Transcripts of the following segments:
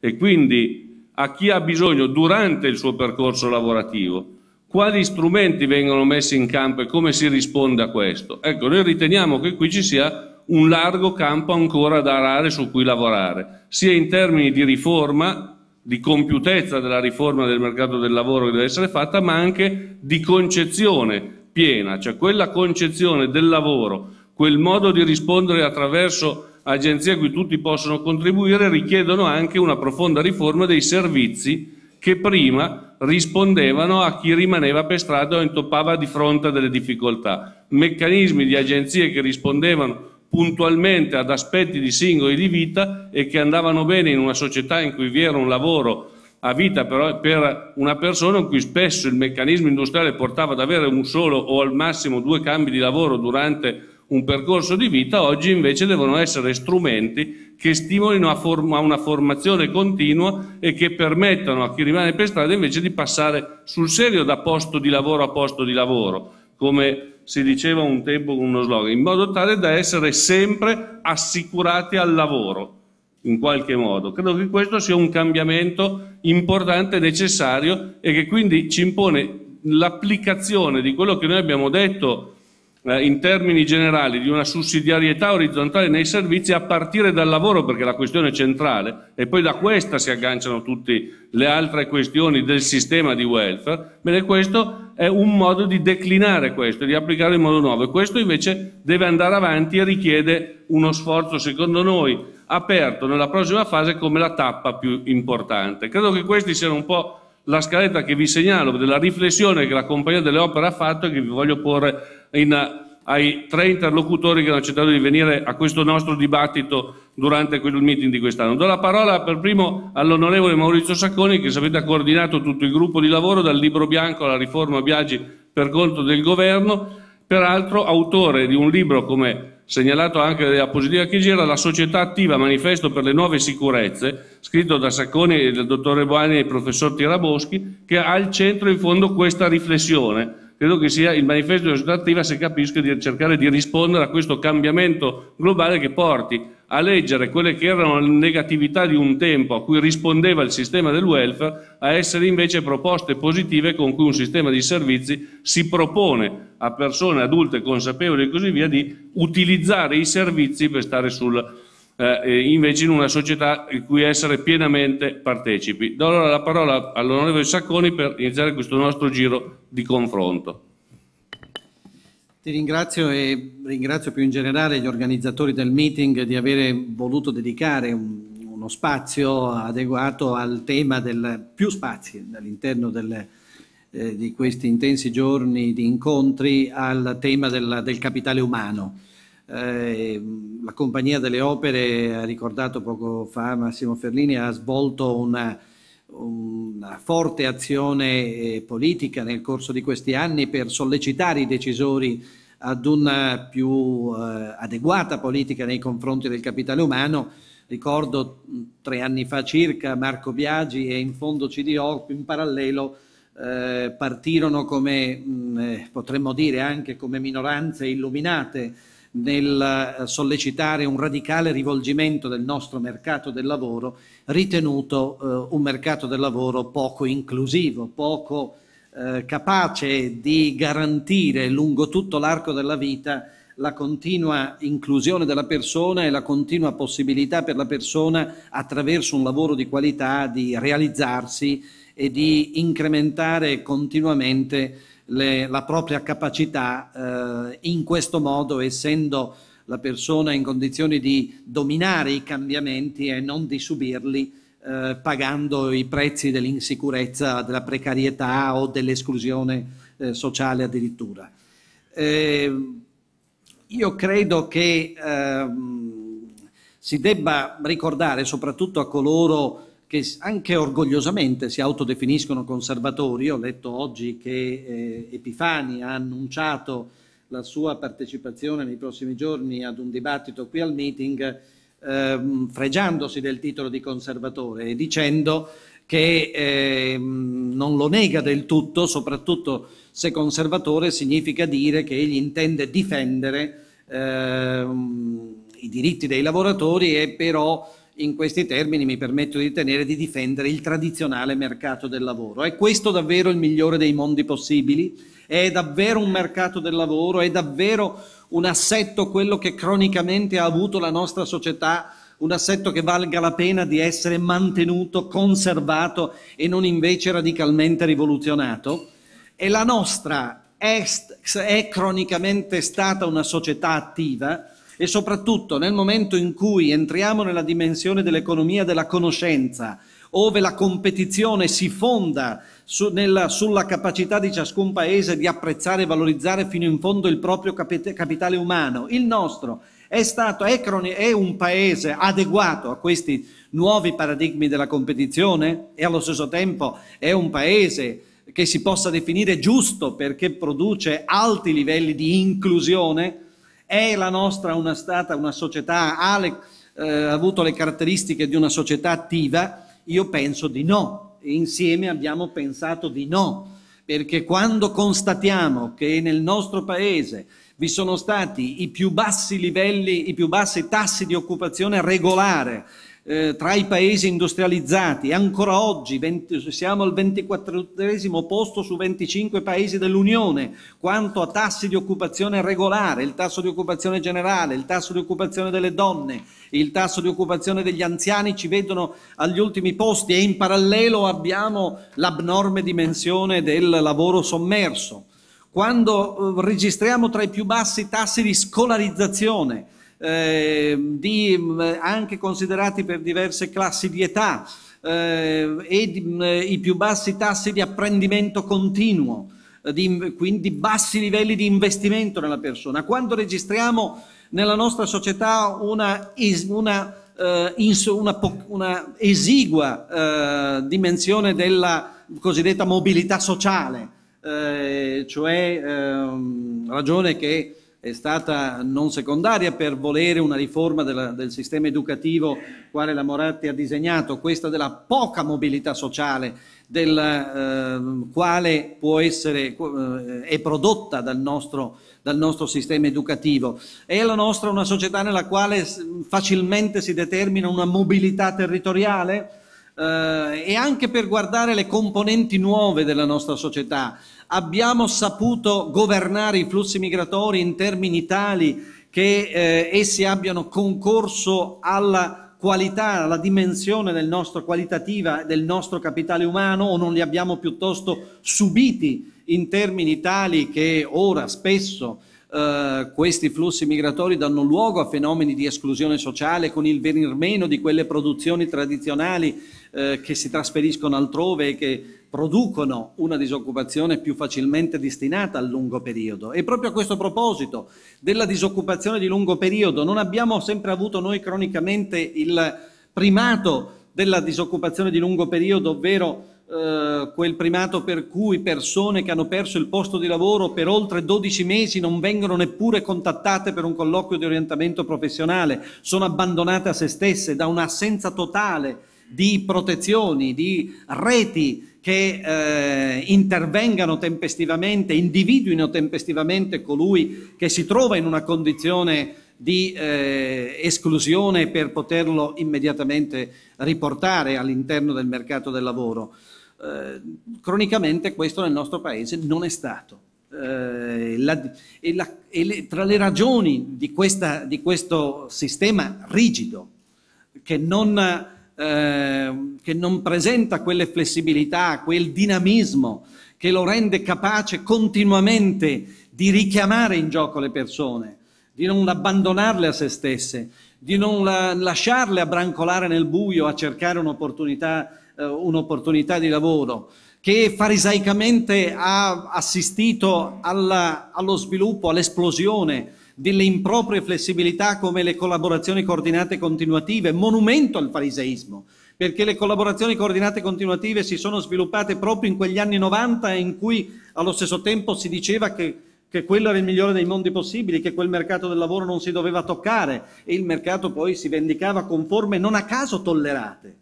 e quindi a chi ha bisogno durante il suo percorso lavorativo, quali strumenti vengono messi in campo e come si risponde a questo. Ecco, noi riteniamo che qui ci sia un largo campo ancora da arare su cui lavorare, sia in termini di riforma, di compiutezza della riforma del mercato del lavoro che deve essere fatta, ma anche di concezione piena, cioè quella concezione del lavoro, quel modo di rispondere attraverso agenzie a cui tutti possono contribuire, richiedono anche una profonda riforma dei servizi che prima rispondevano a chi rimaneva per strada o intoppava di fronte a delle difficoltà. Meccanismi di agenzie che rispondevano puntualmente ad aspetti di singoli di vita e che andavano bene in una società in cui vi era un lavoro a vita per, una persona in cui spesso il meccanismo industriale portava ad avere un solo o al massimo due cambi di lavoro durante un percorso di vita, oggi invece devono essere strumenti che stimolino a, forma, a una formazione continua e che permettano a chi rimane per strada invece di passare sul serio da posto di lavoro a posto di lavoro, come si diceva un tempo con uno slogan, in modo tale da essere sempre assicurati al lavoro in qualche modo. Credo che questo sia un cambiamento importante, necessario e che quindi ci impone l'applicazione di quello che noi abbiamo detto eh, in termini generali di una sussidiarietà orizzontale nei servizi a partire dal lavoro, perché la questione è centrale, e poi da questa si agganciano tutte le altre questioni del sistema di welfare, bene, questo è un modo di declinare questo, di applicarlo in modo nuovo. E questo invece deve andare avanti e richiede uno sforzo, secondo noi, aperto nella prossima fase come la tappa più importante. Credo che questi siano un po' la scaletta che vi segnalo della riflessione che la Compagnia delle Opere ha fatto e che vi voglio porre in, ai tre interlocutori che hanno accettato di venire a questo nostro dibattito durante quel meeting di quest'anno. Do la parola per primo all'onorevole Maurizio Sacconi che sapete ha coordinato tutto il gruppo di lavoro dal libro bianco alla riforma Biagi per conto del governo, peraltro autore di un libro come segnalato anche dalla positiva che gira la società attiva manifesto per le nuove sicurezze scritto da Sacconi dal dottore Boani e il professor Tiraboschi che ha al centro in fondo questa riflessione credo che sia il manifesto della società attiva se capisco di cercare di rispondere a questo cambiamento globale che porti a leggere quelle che erano le negatività di un tempo a cui rispondeva il sistema del welfare a essere invece proposte positive con cui un sistema di servizi si propone a persone adulte consapevoli e così via di utilizzare i servizi per stare sul eh, eh, invece in una società in cui essere pienamente partecipi. Do allora la parola all'onorevole Sacconi per iniziare questo nostro giro di confronto. Ti ringrazio e ringrazio più in generale gli organizzatori del meeting di aver voluto dedicare un, uno spazio adeguato al tema del più spazi all'interno del, eh, di questi intensi giorni di incontri al tema del, del capitale umano eh, la Compagnia delle Opere, ha ricordato poco fa Massimo Ferlini, ha svolto una, una forte azione eh, politica nel corso di questi anni per sollecitare i decisori ad una più eh, adeguata politica nei confronti del capitale umano. Ricordo mm, tre anni fa circa Marco Biagi e in fondo CDO in parallelo eh, partirono come, mh, mm, eh, potremmo dire, anche come minoranze illuminate nel eh, sollecitare un radicale rivolgimento del nostro mercato del lavoro, ritenuto eh, un mercato del lavoro poco inclusivo, poco eh, capace di garantire lungo tutto l'arco della vita la continua inclusione della persona e la continua possibilità per la persona attraverso un lavoro di qualità di realizzarsi e di incrementare continuamente le, la propria capacità eh, in questo modo, essendo la persona in condizioni di dominare i cambiamenti e non di subirli eh, pagando i prezzi dell'insicurezza, della precarietà o dell'esclusione eh, sociale addirittura. Eh, io credo che ehm, si debba ricordare soprattutto a coloro che anche orgogliosamente si autodefiniscono conservatori. Io ho letto oggi che eh, Epifani ha annunciato la sua partecipazione nei prossimi giorni ad un dibattito qui al meeting, ehm, fregiandosi del titolo di conservatore e dicendo che eh, non lo nega del tutto, soprattutto se conservatore significa dire che egli intende difendere eh, i diritti dei lavoratori e però in questi termini mi permetto di tenere di difendere il tradizionale mercato del lavoro. È questo davvero il migliore dei mondi possibili? È davvero un mercato del lavoro? È davvero un assetto quello che cronicamente ha avuto la nostra società? Un assetto che valga la pena di essere mantenuto, conservato e non invece radicalmente rivoluzionato? E la nostra è, è cronicamente stata una società attiva? e soprattutto nel momento in cui entriamo nella dimensione dell'economia della conoscenza, ove la competizione si fonda su, nella, sulla capacità di ciascun paese di apprezzare e valorizzare fino in fondo il proprio capit capitale umano, il nostro è, stato, è, è un paese adeguato a questi nuovi paradigmi della competizione e allo stesso tempo è un paese che si possa definire giusto perché produce alti livelli di inclusione, è la nostra una stata una società, eh, ha le, eh, avuto le caratteristiche di una società attiva? Io penso di no, insieme abbiamo pensato di no, perché quando constatiamo che nel nostro paese vi sono stati i più bassi livelli, i più bassi tassi di occupazione regolare, eh, tra i paesi industrializzati. Ancora oggi 20, siamo al 24 posto su 25 paesi dell'Unione quanto a tassi di occupazione regolare, il tasso di occupazione generale, il tasso di occupazione delle donne, il tasso di occupazione degli anziani ci vedono agli ultimi posti e in parallelo abbiamo l'abnorme dimensione del lavoro sommerso. Quando eh, registriamo tra i più bassi tassi di scolarizzazione, eh, di, mm, anche considerati per diverse classi di età eh, e di, eh, i più bassi tassi di apprendimento continuo, eh, di, quindi bassi livelli di investimento nella persona. Quando registriamo nella nostra società una, una, eh, una, una esigua eh, dimensione della cosiddetta mobilità sociale, cioè ehm, ragione che è stata non secondaria per volere una riforma della, del sistema educativo quale la Moratti ha disegnato, questa della poca mobilità sociale, del, eh, quale può essere, eh, è prodotta dal nostro, dal nostro sistema educativo. È la nostra una società nella quale facilmente si determina una mobilità territoriale? Uh, e anche per guardare le componenti nuove della nostra società, abbiamo saputo governare i flussi migratori in termini tali che eh, essi abbiano concorso alla qualità, alla dimensione del nostro qualitativa, del nostro capitale umano o non li abbiamo piuttosto subiti in termini tali che ora spesso Uh, questi flussi migratori danno luogo a fenomeni di esclusione sociale con il venir meno di quelle produzioni tradizionali uh, che si trasferiscono altrove e che producono una disoccupazione più facilmente destinata al lungo periodo. E proprio a questo proposito della disoccupazione di lungo periodo non abbiamo sempre avuto noi cronicamente il primato della disoccupazione di lungo periodo, ovvero Uh, quel primato per cui persone che hanno perso il posto di lavoro per oltre 12 mesi non vengono neppure contattate per un colloquio di orientamento professionale, sono abbandonate a se stesse da un'assenza totale di protezioni, di reti che eh, intervengano tempestivamente, individuino tempestivamente colui che si trova in una condizione di eh, esclusione per poterlo immediatamente riportare all'interno del mercato del lavoro. Eh, cronicamente questo nel nostro paese non è stato. Eh, la, e la, e le, tra le ragioni di, questa, di, questo sistema rigido che non Ehm, che non presenta quelle flessibilità, quel dinamismo che lo rende capace continuamente di richiamare in gioco le persone, di non abbandonarle a se stesse, di non la, lasciarle a brancolare nel buio a cercare un'opportunità, eh, un'opportunità di lavoro che farisaicamente ha assistito alla, allo sviluppo, all'esplosione delle improprie flessibilità come le collaborazioni coordinate continuative, monumento al fariseismo, perché le collaborazioni coordinate continuative si sono sviluppate proprio in quegli anni 90 in cui allo stesso tempo si diceva che che quello era il migliore dei mondi possibili, che quel mercato del lavoro non si doveva toccare e il mercato poi si vendicava con forme non a caso tollerate,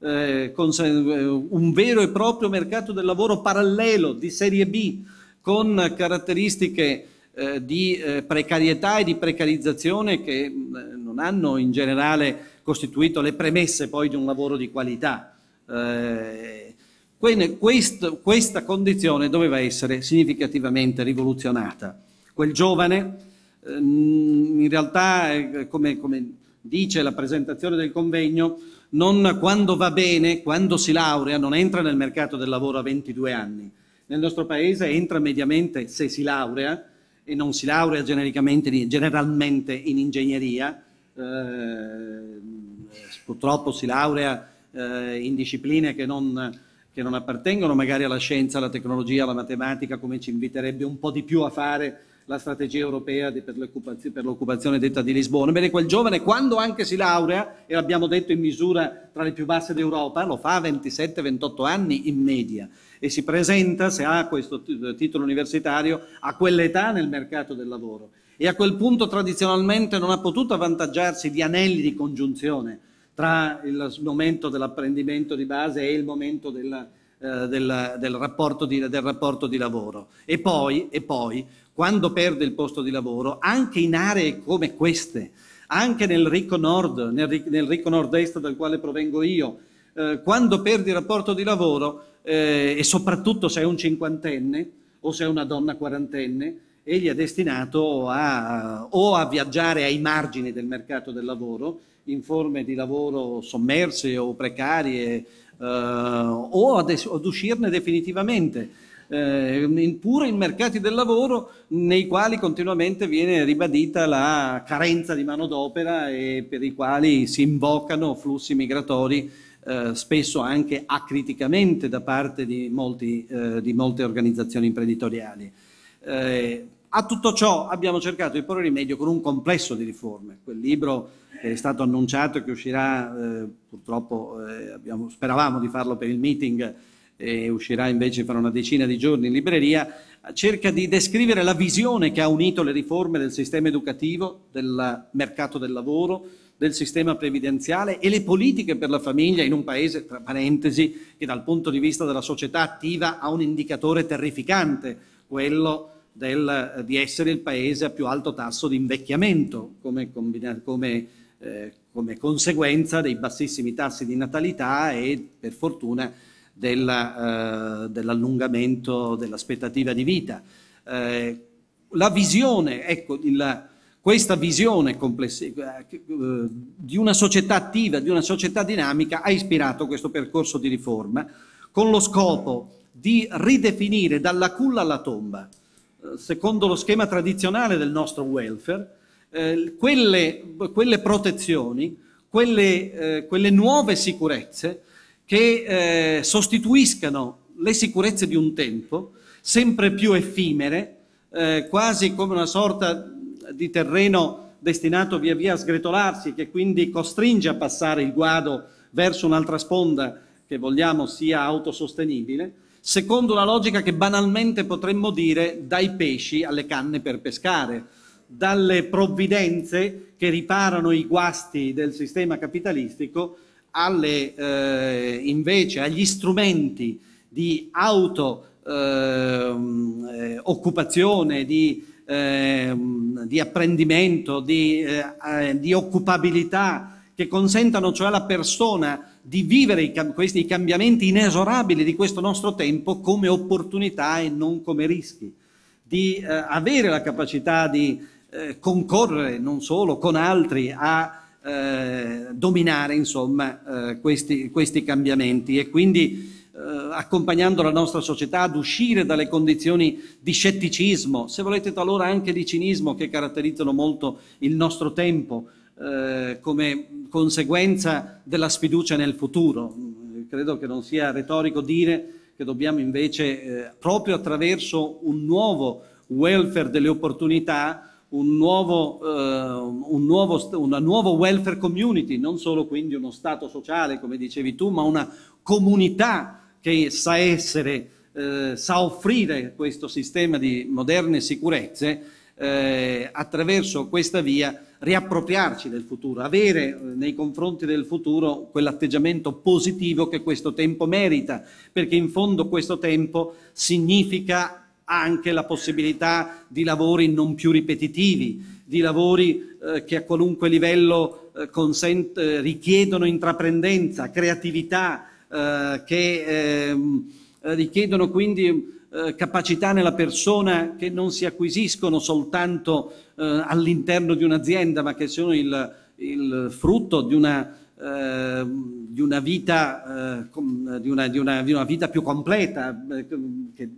eh, con eh, un vero e proprio mercato del lavoro parallelo di serie B con caratteristiche eh, di eh, precarietà e di precarizzazione che eh, non hanno in generale costituito le premesse poi di un lavoro di qualità. Eh, quest, questa condizione doveva essere significativamente rivoluzionata. Quel giovane, eh, in realtà, come, come dice la presentazione del convegno, non, quando va bene, quando si laurea, non entra nel mercato del lavoro a 22 anni. Nel nostro paese entra mediamente, se si laurea, e non si laurea generalmente in ingegneria, eh, purtroppo si laurea eh, in discipline che non, che non appartengono magari alla scienza, alla tecnologia, alla matematica, come ci inviterebbe un po' di più a fare la strategia europea per l'occupazione detta di Lisbona. Bene, quel giovane quando anche si laurea, e l'abbiamo detto in misura tra le più basse d'Europa, lo fa a 27-28 anni in media e si presenta, se ha questo titolo universitario, a quell'età nel mercato del lavoro. E a quel punto tradizionalmente non ha potuto avvantaggiarsi di anelli di congiunzione tra il momento dell'apprendimento di base e il momento della eh, del, del, rapporto di, del, rapporto di, lavoro. E poi, e poi, quando perde il posto di lavoro, anche in aree come queste, anche nel ricco nord, nel, nel ricco nord-est dal quale provengo io, eh, quando perdi il rapporto di lavoro eh, e soprattutto se è un cinquantenne o se è una donna quarantenne, egli è destinato a, o a viaggiare ai margini del mercato del lavoro in forme di lavoro sommerse o precarie eh, o ad, ad uscirne definitivamente. Eh, pure in mercati del lavoro nei quali continuamente viene ribadita la carenza di manodopera e per i quali si invocano flussi migratori eh, spesso anche acriticamente da parte di, molti, eh, di molte organizzazioni imprenditoriali. Eh, a tutto ciò abbiamo cercato di porre rimedio con un complesso di riforme. Quel libro che è stato annunciato e che uscirà, eh, purtroppo eh, abbiamo, speravamo di farlo per il meeting e uscirà invece fra una decina di giorni in libreria, cerca di descrivere la visione che ha unito le riforme del sistema educativo, del mercato del lavoro, del sistema previdenziale e le politiche per la famiglia in un paese, tra parentesi, che dal punto di vista della società attiva ha un indicatore terrificante, quello del, eh, di essere il paese a più alto tasso di invecchiamento come, come, eh, come conseguenza dei bassissimi tassi di natalità e per fortuna della, eh, dell'allungamento dell'aspettativa di vita. Eh, la visione, ecco, il, questa visione complessiva eh, eh, di una società attiva, di una società dinamica, ha ispirato questo percorso di riforma con lo scopo di ridefinire dalla culla alla tomba secondo lo schema tradizionale del nostro welfare, eh, quelle, quelle, protezioni, quelle, eh, quelle, nuove sicurezze che eh, sostituiscano le sicurezze di un tempo, sempre più effimere, eh, quasi come una sorta di terreno destinato via via a sgretolarsi, che quindi costringe a passare il guado verso un'altra sponda che vogliamo sia autosostenibile, secondo la logica che banalmente potremmo dire dai pesci alle canne per pescare, dalle provvidenze che riparano i guasti del sistema capitalistico alle, eh, invece agli strumenti di auto eh, occupazione, di, eh, di apprendimento, di, eh, eh, di occupabilità che consentano cioè alla persona di vivere i, questi cambiamenti inesorabili di questo nostro tempo come opportunità e non come rischi, di eh, avere la capacità di eh, concorrere non solo con altri a eh, dominare insomma, eh, questi, questi, cambiamenti e quindi eh, accompagnando la nostra società ad uscire dalle condizioni di scetticismo, se volete talora anche di cinismo che caratterizzano molto il nostro tempo. Eh, come conseguenza della sfiducia nel futuro. Eh, credo che non sia retorico dire che dobbiamo invece, eh, proprio attraverso un nuovo welfare delle opportunità, un nuovo, eh, un nuovo, una nuova welfare community, non solo quindi uno Stato sociale, come dicevi tu, ma una comunità che sa essere, eh, sa offrire questo sistema di moderne sicurezze, eh, attraverso questa via riappropriarci del futuro, avere eh, nei confronti del futuro quell'atteggiamento positivo che questo tempo merita, perché in fondo questo tempo significa anche la possibilità di lavori non più ripetitivi, di lavori eh, che a qualunque livello eh, consent- eh, richiedono intraprendenza, creatività, eh, che ehm, richiedono quindi eh, capacità nella persona che non si acquisiscono soltanto eh, all'interno di un'azienda, ma che sono il, il frutto di una, eh, di, una vita, eh, com, di, una, di una, vita, più completa, eh, che,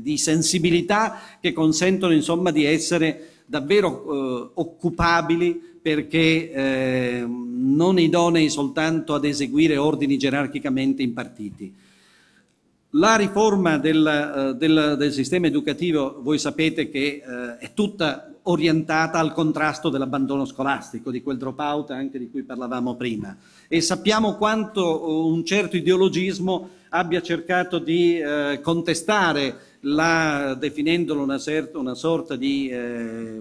di sensibilità che consentono insomma, di essere davvero occupabili perché eh, non idonei soltanto ad eseguire ordini gerarchicamente impartiti. La riforma del, eh, del, del, sistema educativo, voi sapete che eh, è tutta orientata al contrasto dell'abbandono scolastico, di quel dropout anche di cui parlavamo prima. E sappiamo quanto eh, un certo ideologismo abbia cercato di eh, contestare, la, definendolo una, certo, una sorta di, eh,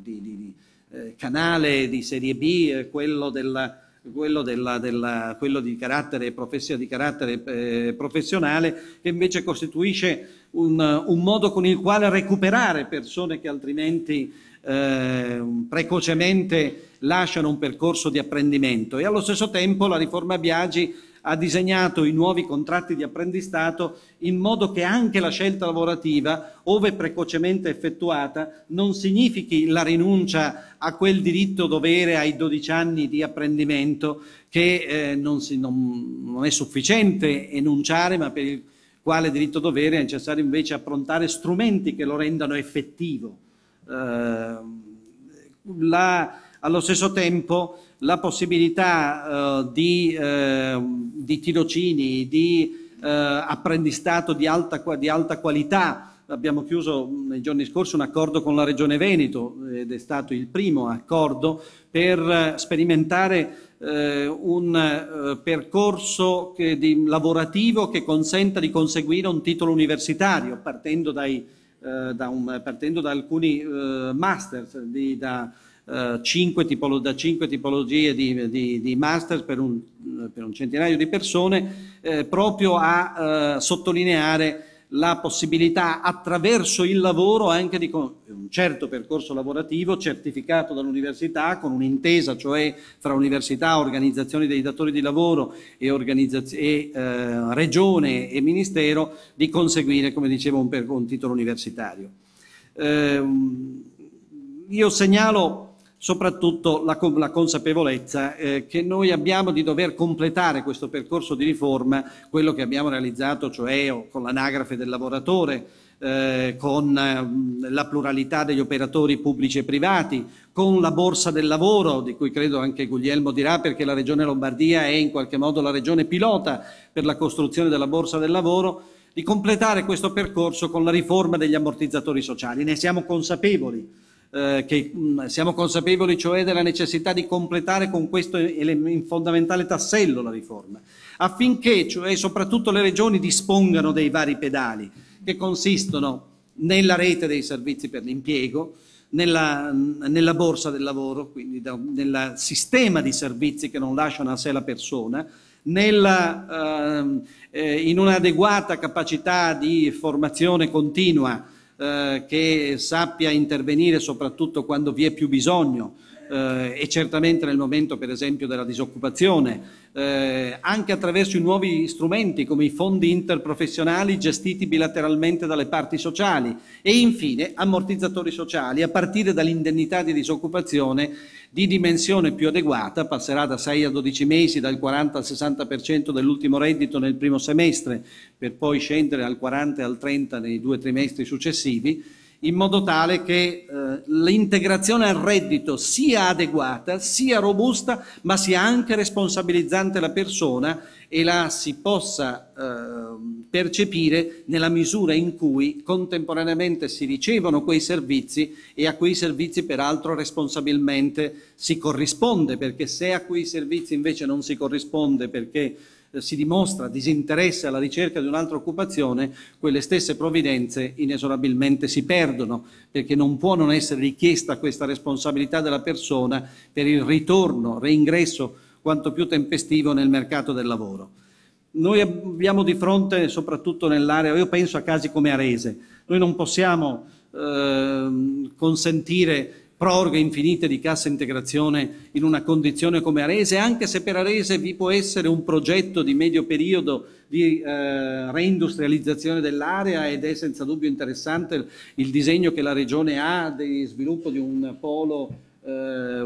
di, di, di eh, canale di serie B, quello della quello, della, della, quello di, carattere, di carattere eh, professionale, che invece costituisce un, un, modo con il quale recuperare persone che altrimenti eh, precocemente lasciano un percorso di apprendimento. E allo stesso tempo la riforma Biagi ha disegnato i nuovi contratti di apprendistato in modo che anche la scelta lavorativa, ove precocemente effettuata, non significhi la rinuncia a quel diritto dovere ai 12 anni di apprendimento che eh, non, si, non, non è sufficiente enunciare, ma per il quale diritto dovere è necessario invece approntare strumenti che lo rendano effettivo. Eh, la, allo stesso tempo la possibilità eh, di, eh, di, tirocini, di eh, apprendistato di alta, di alta, qualità. Abbiamo chiuso nei giorni scorsi un accordo con la Regione Veneto ed è stato il primo accordo per eh, sperimentare eh, un eh, percorso che, di, lavorativo che consenta di conseguire un titolo universitario partendo, dai, da, un, partendo da, alcuni master, da, 5 eh, tipolo- da 5 tipologie di, di, di master per un, eh, per un, centinaio di persone, eh, proprio a eh, sottolineare la possibilità attraverso il lavoro anche di un certo percorso lavorativo certificato dall'università con un'intesa cioè fra università, organizzazioni dei datori di lavoro e, e eh, regione e ministero di conseguire come dicevo un, un titolo universitario. Eh, io segnalo soprattutto la, la consapevolezza eh, che noi abbiamo di dover completare questo percorso di riforma, quello che abbiamo realizzato, cioè con l'anagrafe del lavoratore, eh, con la pluralità degli operatori pubblici e privati, con la borsa del lavoro, di cui credo anche Guglielmo dirà perché la Regione Lombardia è in qualche modo la regione pilota per la costruzione della borsa del lavoro, di completare questo percorso con la riforma degli ammortizzatori sociali. Ne siamo consapevoli eh, che mm, siamo consapevoli cioè della necessità di completare con questo fondamentale tassello la riforma, affinché cioè, soprattutto le regioni dispongano dei vari pedali che consistono nella rete dei servizi per l'impiego, nella, mm, nella, borsa del lavoro, quindi nel sistema di servizi che non lasciano a sé la persona, nella, ehm, eh, in un'adeguata capacità di formazione continua eh, che sappia intervenire soprattutto quando vi è più bisogno, eh, e certamente nel momento per esempio della disoccupazione, eh, anche attraverso i nuovi strumenti come i fondi interprofessionali gestiti bilateralmente dalle parti sociali e infine ammortizzatori sociali a partire dall'indennità di disoccupazione di dimensione più adeguata, passerà da 6 a 12 mesi, dal 40 al 60% dell'ultimo reddito nel primo semestre, per poi scendere al 40 e al 30 nei due trimestri successivi in modo tale che eh, l'integrazione al reddito sia adeguata, sia robusta, ma sia anche responsabilizzante la persona e la si possa eh, percepire nella misura in cui contemporaneamente si ricevono quei servizi e a quei servizi peraltro responsabilmente si corrisponde, perché se a quei servizi invece non si corrisponde perché si dimostra disinteresse alla ricerca di un'altra occupazione, quelle stesse provvidenze inesorabilmente si perdono, perché non può non essere richiesta questa responsabilità della persona per il ritorno, reingresso quanto più tempestivo nel mercato del lavoro. Noi abbiamo di fronte, soprattutto nell'area, io penso a casi come Arese, noi non possiamo eh, consentire proroghe infinite di cassa integrazione in una condizione come Arese, anche se per Arese vi può essere un progetto di medio periodo di eh, reindustrializzazione dell'area ed è senza dubbio interessante il disegno che la Regione ha di sviluppo di un polo eh,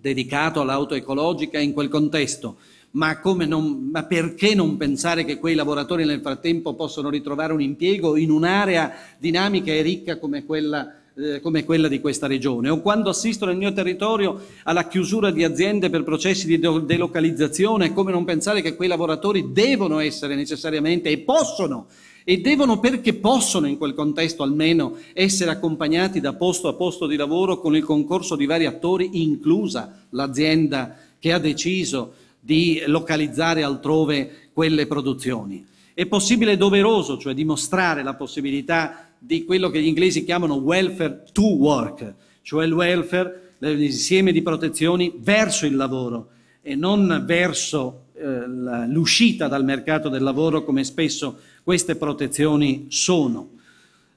dedicato all'auto ecologica in quel contesto. Ma, non, ma, perché non pensare che quei lavoratori nel frattempo possono ritrovare un impiego in un'area dinamica e ricca come quella eh, come quella di questa regione, o quando assisto nel mio territorio alla chiusura di aziende per processi di delocalizzazione, come non pensare che quei lavoratori devono essere necessariamente e possono e devono perché possono in quel contesto almeno essere accompagnati da posto a posto di lavoro con il concorso di vari attori, inclusa l'azienda che ha deciso di localizzare altrove quelle produzioni. È possibile e doveroso, cioè dimostrare la possibilità di quello che gli inglesi chiamano welfare to work, cioè il welfare, l'insieme di protezioni verso il lavoro e non verso eh, l'uscita dal mercato del lavoro come spesso queste protezioni sono.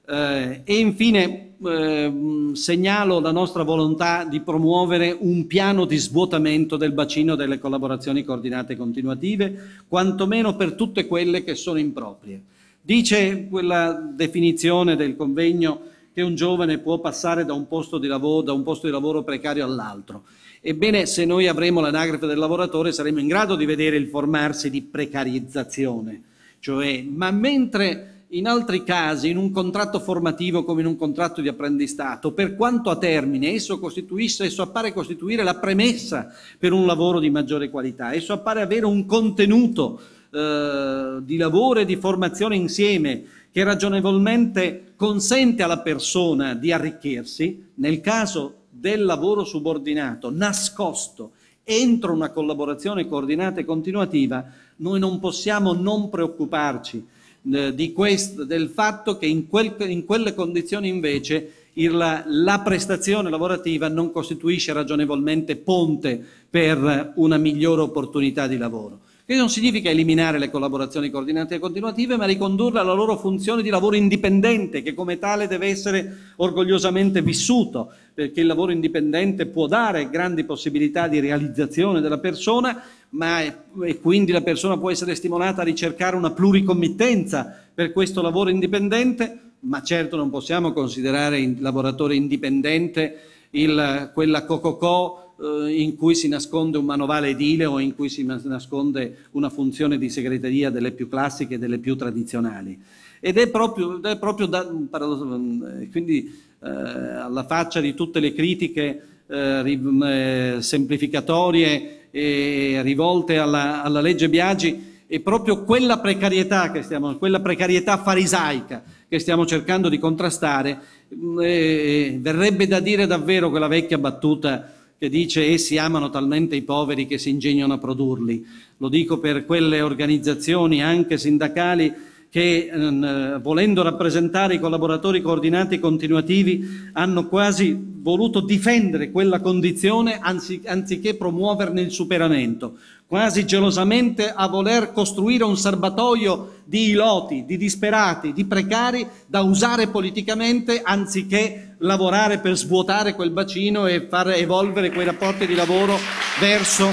Eh, e infine eh, segnalo la nostra volontà di promuovere un piano di svuotamento del bacino delle collaborazioni coordinate continuative, quantomeno per tutte quelle che sono improprie. Dice quella definizione del convegno che un giovane può passare da un posto di lavoro, posto di lavoro precario all'altro. Ebbene, se noi avremo l'anagrafe del lavoratore saremo in grado di vedere il formarsi di precarizzazione, cioè, ma mentre in altri casi, in un contratto formativo come in un contratto di apprendistato, per quanto a termine esso costituisce, esso appare costituire la premessa per un lavoro di maggiore qualità, esso appare avere un contenuto eh, di lavoro e di formazione insieme che ragionevolmente consente alla persona di arricchirsi, nel caso del lavoro subordinato, nascosto, entro una collaborazione coordinata e continuativa, noi non possiamo non preoccuparci eh, questo, del fatto che in, quel, in quelle condizioni invece il, la, la prestazione lavorativa non costituisce ragionevolmente ponte per una migliore opportunità di lavoro che non significa eliminare le collaborazioni coordinate e continuative, ma ricondurle alla loro funzione di lavoro indipendente, che come tale deve essere orgogliosamente vissuto, perché il lavoro indipendente può dare grandi possibilità di realizzazione della persona, ma è, e quindi la persona può essere stimolata a ricercare una pluricommittenza per questo lavoro indipendente, ma certo non possiamo considerare il lavoratore indipendente il, quella cococò eh, in cui si nasconde un manovale edile o in cui si nasconde una funzione di segreteria delle più classiche e delle più tradizionali. Ed è proprio, è proprio da, mm, eh, quindi eh, alla faccia di tutte le critiche eh, mm, eh, semplificatorie e rivolte alla, alla legge Biagi, è proprio quella precarietà, stiamo, quella precarietà farisaica che stiamo cercando di contrastare, mm, eh, verrebbe da dire davvero quella vecchia battuta che dice essi amano talmente i poveri che si ingegnano a produrli. Lo dico per quelle organizzazioni anche sindacali che eh, volendo rappresentare i collaboratori coordinati e continuativi hanno quasi voluto difendere quella condizione anzi, anziché promuoverne il superamento, quasi gelosamente a voler costruire un serbatoio di iloti, di disperati, di precari da usare politicamente anziché lavorare per svuotare quel bacino e far evolvere quei rapporti di lavoro verso,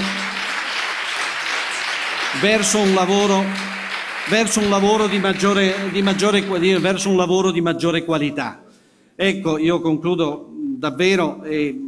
verso un lavoro verso un lavoro di maggiore, di maggiore, verso un lavoro di maggiore qualità. Ecco, io concludo davvero, eh,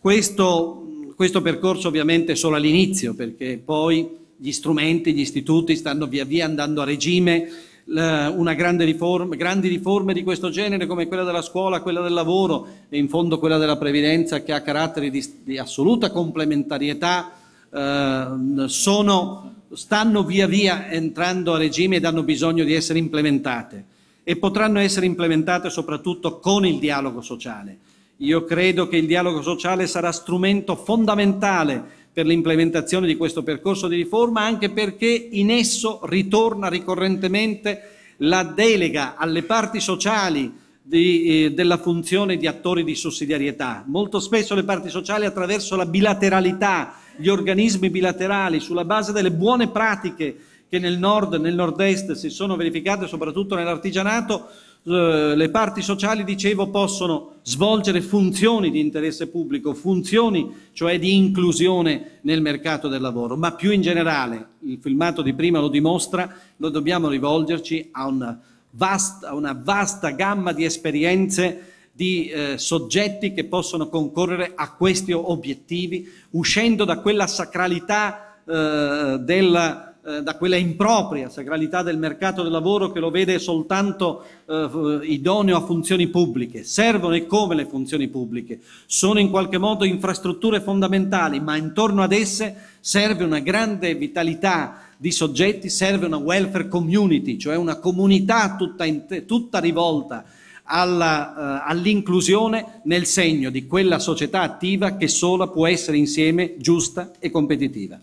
questo, questo percorso ovviamente è solo all'inizio, perché poi gli strumenti, gli istituti stanno via via andando a regime, una grande riforma, grandi riforme di questo genere come quella della scuola, quella del lavoro e in fondo quella della previdenza che ha caratteri di, di assoluta complementarietà, eh, sono stanno via via entrando a regime ed hanno bisogno di essere implementate e potranno essere implementate soprattutto con il dialogo sociale. Io credo che il dialogo sociale sarà strumento fondamentale per l'implementazione di questo percorso di riforma, anche perché in esso ritorna ricorrentemente la delega alle parti sociali di, eh, della funzione di attori di sussidiarietà. Molto spesso le parti sociali attraverso la bilateralità gli organismi bilaterali sulla base delle buone pratiche che nel nord, nel nord-est si sono verificate, soprattutto nell'artigianato, eh, le parti sociali, dicevo, possono svolgere funzioni di interesse pubblico, funzioni cioè di inclusione nel mercato del lavoro, ma più in generale, il filmato di prima lo dimostra, noi dobbiamo rivolgerci a una vasta, a una vasta gamma di esperienze di eh, soggetti che possono concorrere a questi obiettivi, uscendo da quella sacralità, eh, del, eh, da quella impropria sacralità del mercato del lavoro che lo vede soltanto eh, idoneo a funzioni pubbliche. Servono e come le funzioni pubbliche? Sono in qualche modo infrastrutture fondamentali, ma intorno ad esse serve una grande vitalità di soggetti, serve una welfare community, cioè una comunità tutta, tutta rivolta alla, uh, all'inclusione nel segno di quella società attiva che sola può essere insieme giusta e competitiva.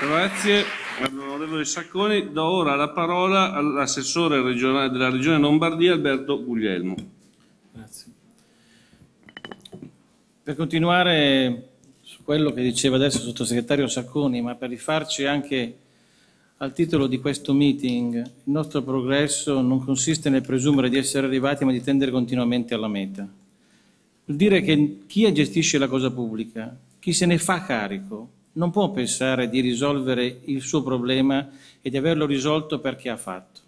Grazie Onorevole Sacconi. Do ora la parola all'assessore regionale della Regione Lombardia, Alberto Guglielmo. Grazie. Per continuare su quello che diceva adesso il sottosegretario Sacconi, ma per rifarci anche al titolo di questo meeting Il nostro progresso non consiste nel presumere di essere arrivati ma di tendere continuamente alla meta. Vuol dire che chi gestisce la cosa pubblica, chi se ne fa carico, non può pensare di risolvere il suo problema e di averlo risolto perché ha fatto.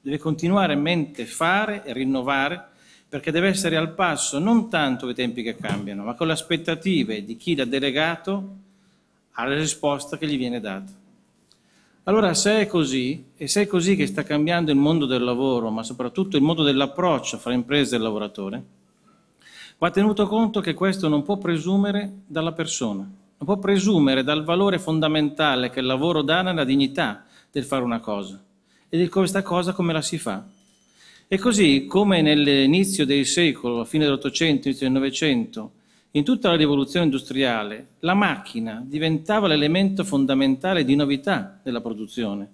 Deve continuare mente fare e rinnovare perché deve essere al passo non tanto i tempi che cambiano, ma con le aspettative di chi l'ha delegato alla risposta che gli viene data. Allora se è così, e se è così che sta cambiando il mondo del lavoro, ma soprattutto il mondo dell'approccio fra impresa e lavoratore, va tenuto conto che questo non può presumere dalla persona, non può presumere dal valore fondamentale che il lavoro dà nella dignità del fare una cosa e di questa cosa come la si fa. E così come nell'inizio del secolo, alla fine dell'Ottocento, inizio del Novecento, in tutta la rivoluzione industriale la macchina diventava l'elemento fondamentale di novità della produzione.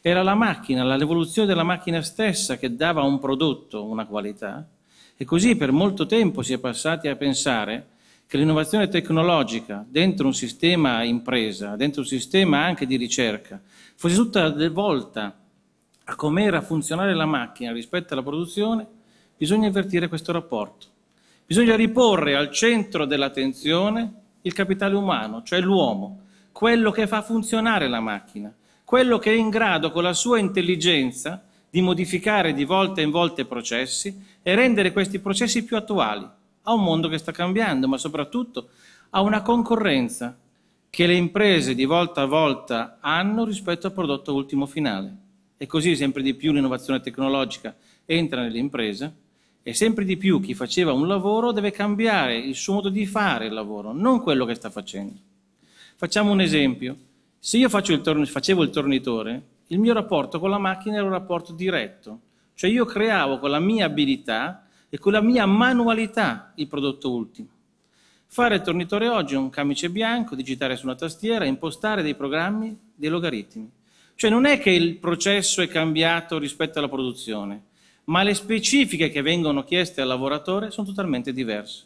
Era la macchina, la rivoluzione della macchina stessa che dava a un prodotto una qualità e così per molto tempo si è passati a pensare che l'innovazione tecnologica dentro un sistema impresa, dentro un sistema anche di ricerca, fosse tutta devolta a com'era funzionare la macchina rispetto alla produzione, bisogna invertire questo rapporto. Bisogna riporre al centro dell'attenzione il capitale umano, cioè l'uomo, quello che fa funzionare la macchina, quello che è in grado con la sua intelligenza di modificare di volta in volta i processi e rendere questi processi più attuali a un mondo che sta cambiando, ma soprattutto a una concorrenza che le imprese di volta a volta hanno rispetto al prodotto ultimo finale. E così sempre di più l'innovazione tecnologica entra nell'impresa e sempre di più chi faceva un lavoro deve cambiare il suo modo di fare il lavoro, non quello che sta facendo. Facciamo un esempio. Se io il facevo il tornitore, il mio rapporto con la macchina era un rapporto diretto. Cioè io creavo con la mia abilità e con la mia manualità il prodotto ultimo. Fare il tornitore oggi è un camice bianco, digitare su una tastiera, impostare dei programmi, dei logaritmi. Cioè non è che il processo è cambiato rispetto alla produzione, ma le specifiche che vengono chieste al lavoratore sono totalmente diverse.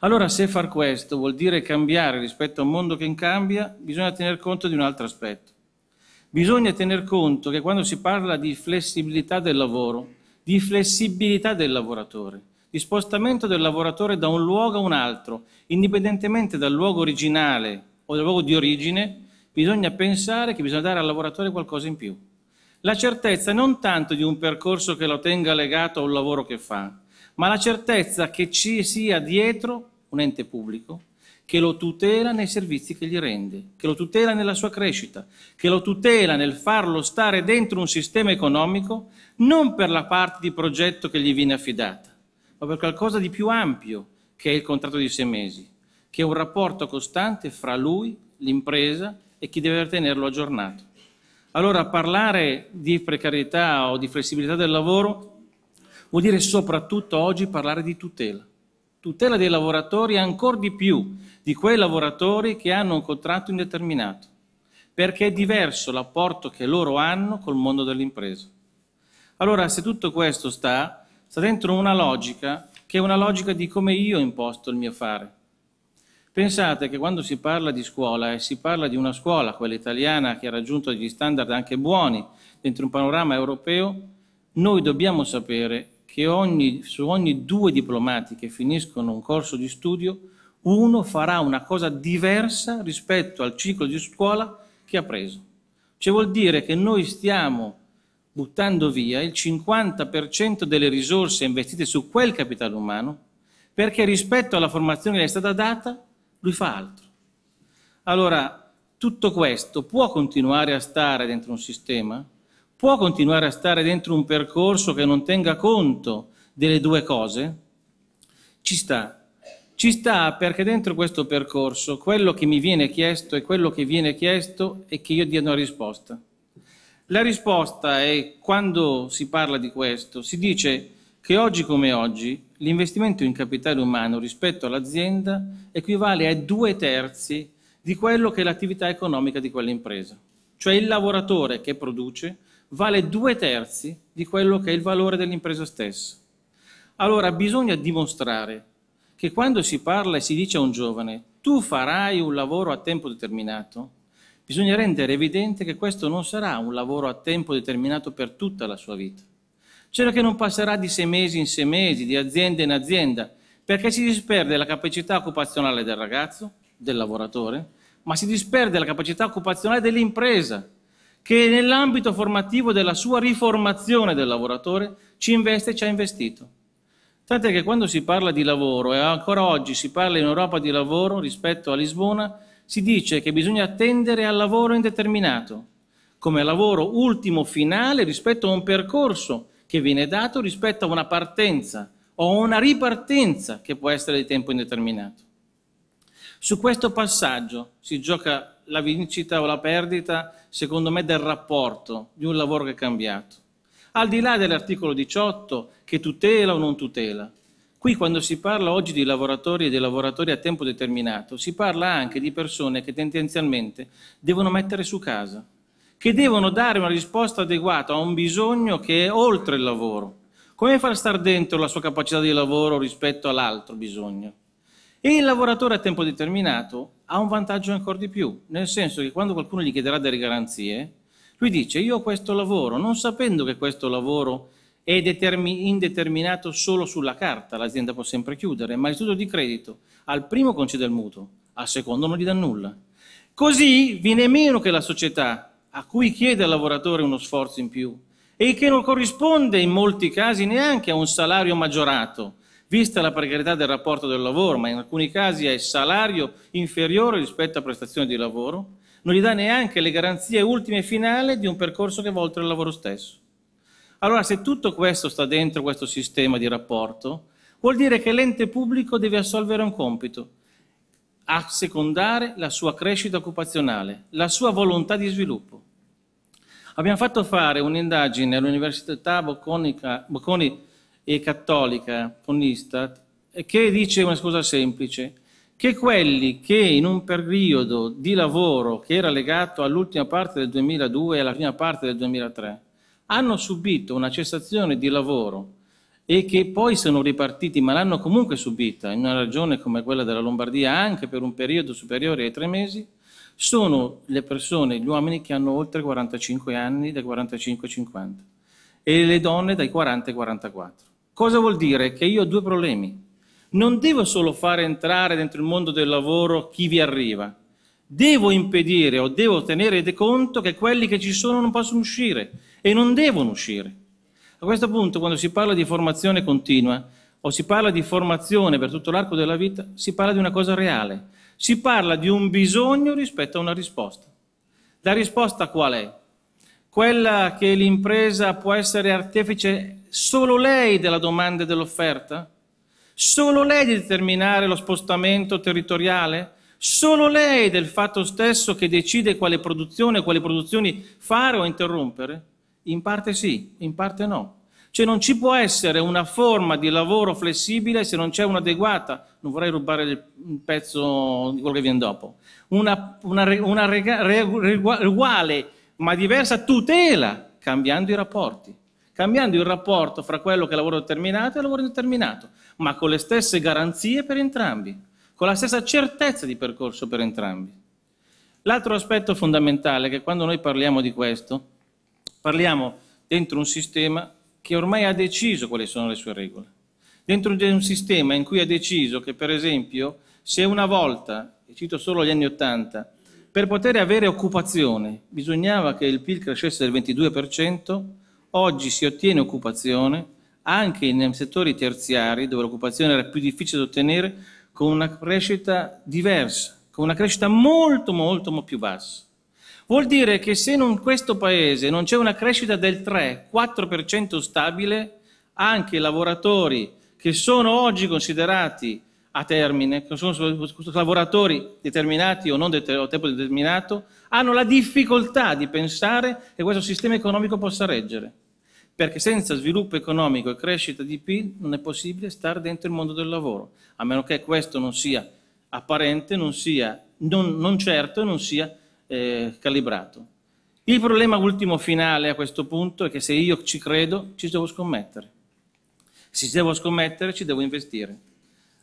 Allora se far questo vuol dire cambiare rispetto a un mondo che cambia, bisogna tener conto di un altro aspetto. Bisogna tener conto che quando si parla di flessibilità del lavoro, di flessibilità del lavoratore, di spostamento del lavoratore da un luogo a un altro, indipendentemente dal luogo originale o dal luogo di origine, bisogna pensare che bisogna dare al lavoratore qualcosa in più la certezza non tanto di un percorso che lo tenga legato a un lavoro che fa, ma la certezza che ci sia dietro un ente pubblico che lo tutela nei servizi che gli rende, che lo tutela nella sua crescita, che lo tutela nel farlo stare dentro un sistema economico non per la parte di progetto che gli viene affidata, ma per qualcosa di più ampio che è il contratto di sei mesi, che è un rapporto costante fra lui, l'impresa e chi deve tenerlo aggiornato. Allora parlare di precarietà o di flessibilità del lavoro vuol dire soprattutto oggi parlare di tutela. Tutela dei lavoratori ancora di più di quei lavoratori che hanno un contratto indeterminato, perché è diverso l'apporto che loro hanno col mondo dell'impresa. Allora, se tutto questo sta, sta dentro una logica che è una logica di come io imposto il mio fare Pensate che quando si parla di scuola, e si parla di una scuola, quella italiana, che ha raggiunto degli standard anche buoni dentro un panorama europeo, noi dobbiamo sapere che ogni, su ogni due diplomati che finiscono un corso di studio, uno farà una cosa diversa rispetto al ciclo di scuola che ha preso. Cioè vuol dire che noi stiamo buttando via il 50% delle risorse investite su quel capitale umano, perché rispetto alla formazione che è stata data lui fa altro. Allora, tutto questo può continuare a stare dentro un sistema? Può continuare a stare dentro un percorso che non tenga conto delle due cose? Ci sta. Ci sta perché dentro questo percorso quello che mi viene chiesto e quello che viene chiesto è che io dia una risposta. La risposta è quando si parla di questo, si dice che oggi come oggi l'investimento in capitale umano rispetto all'azienda equivale a due terzi di quello che è l'attività economica di quell'impresa. Cioè il lavoratore che produce vale due terzi di quello che è il valore dell'impresa stessa. Allora bisogna dimostrare che quando si parla e si dice a un giovane tu farai un lavoro a tempo determinato, bisogna rendere evidente che questo non sarà un lavoro a tempo determinato per tutta la sua vita Spero che non passerà di sei mesi in sei mesi, di azienda in azienda, perché si disperde la capacità occupazionale del ragazzo, del lavoratore, ma si disperde la capacità occupazionale dell'impresa, che nell'ambito formativo della sua riformazione del lavoratore ci investe e ci ha investito. Tant'è che quando si parla di lavoro, e ancora oggi si parla in Europa di lavoro rispetto a Lisbona, si dice che bisogna attendere al lavoro indeterminato, come lavoro ultimo finale rispetto a un percorso che viene dato rispetto a una partenza o una ripartenza che può essere di tempo indeterminato. Su questo passaggio si gioca la vincita o la perdita, secondo me, del rapporto di un lavoro che è cambiato. Al di là dell'articolo 18 che tutela o non tutela, qui quando si parla oggi di lavoratori e di lavoratori a tempo determinato, si parla anche di persone che tendenzialmente devono mettere su casa che devono dare una risposta adeguata a un bisogno che è oltre il lavoro. Come far stare dentro la sua capacità di lavoro rispetto all'altro bisogno? E il lavoratore a tempo determinato ha un vantaggio ancora di più, nel senso che quando qualcuno gli chiederà delle garanzie, lui dice io ho questo lavoro, non sapendo che questo lavoro è indeterminato solo sulla carta, l'azienda può sempre chiudere, ma l'istituto di credito al primo concede il mutuo, al secondo non gli dà nulla. Così viene meno che la società a cui chiede al lavoratore uno sforzo in più e che non corrisponde in molti casi neanche a un salario maggiorato, vista la precarietà del rapporto del lavoro, ma in alcuni casi è salario inferiore rispetto a prestazioni di lavoro, non gli dà neanche le garanzie ultime e finali di un percorso che va oltre il lavoro stesso. Allora, se tutto questo sta dentro questo sistema di rapporto, vuol dire che l'ente pubblico deve assolvere un compito, assecondare la sua crescita occupazionale, la sua volontà di sviluppo. Abbiamo fatto fare un'indagine all'Università Bocconica, Bocconi e Cattolica con Istat che dice una cosa semplice, che quelli che in un periodo di lavoro che era legato all'ultima parte del 2002 e alla prima parte del 2003 hanno subito una cessazione di lavoro e che poi sono ripartiti ma l'hanno comunque subita in una regione come quella della Lombardia anche per un periodo superiore ai tre mesi, sono le persone, gli uomini che hanno oltre 45 anni, dai 45 ai 50, e le donne dai 40 ai 44. Cosa vuol dire? Che io ho due problemi. Non devo solo fare entrare dentro il mondo del lavoro chi vi arriva, devo impedire o devo tenere conto che quelli che ci sono non possono uscire e non devono uscire. A questo punto, quando si parla di formazione continua o si parla di formazione per tutto l'arco della vita, si parla di una cosa reale si parla di un bisogno rispetto a una risposta. La risposta qual è? Quella che l'impresa può essere artefice solo lei della domanda e dell'offerta? Solo lei di determinare lo spostamento territoriale? Solo lei del fatto stesso che decide quale produzione, quali produzioni fare o interrompere? In parte sì, in parte no. Cioè non ci può essere una forma di lavoro flessibile se non c'è un'adeguata, non vorrei rubare un pezzo di quello che viene dopo, una, una, una rega, uguale ma diversa tutela cambiando i rapporti, cambiando il rapporto fra quello che è lavoro determinato e lavoro indeterminato, ma con le stesse garanzie per entrambi, con la stessa certezza di percorso per entrambi. L'altro aspetto fondamentale è che quando noi parliamo di questo, parliamo dentro un sistema che ormai ha deciso quali sono le sue regole. Dentro di un sistema in cui ha deciso che, per esempio, se una volta, e cito solo gli anni Ottanta, per poter avere occupazione bisognava che il PIL crescesse del 22%, oggi si ottiene occupazione anche nei settori terziari, dove l'occupazione era più difficile da ottenere, con una crescita diversa, con una crescita molto, molto più bassa. Vuol dire che se in questo paese non c'è una crescita del 3-4% stabile, anche i lavoratori che sono oggi considerati a termine, che sono lavoratori determinati o non a tempo determinato, hanno la difficoltà di pensare che questo sistema economico possa reggere. Perché senza sviluppo economico e crescita di PIL non è possibile stare dentro il mondo del lavoro, a meno che questo non sia apparente, non sia non, non certo e non sia eh, calibrato. Il problema ultimo finale a questo punto è che se io ci credo ci devo scommettere. Se ci devo scommettere ci devo investire.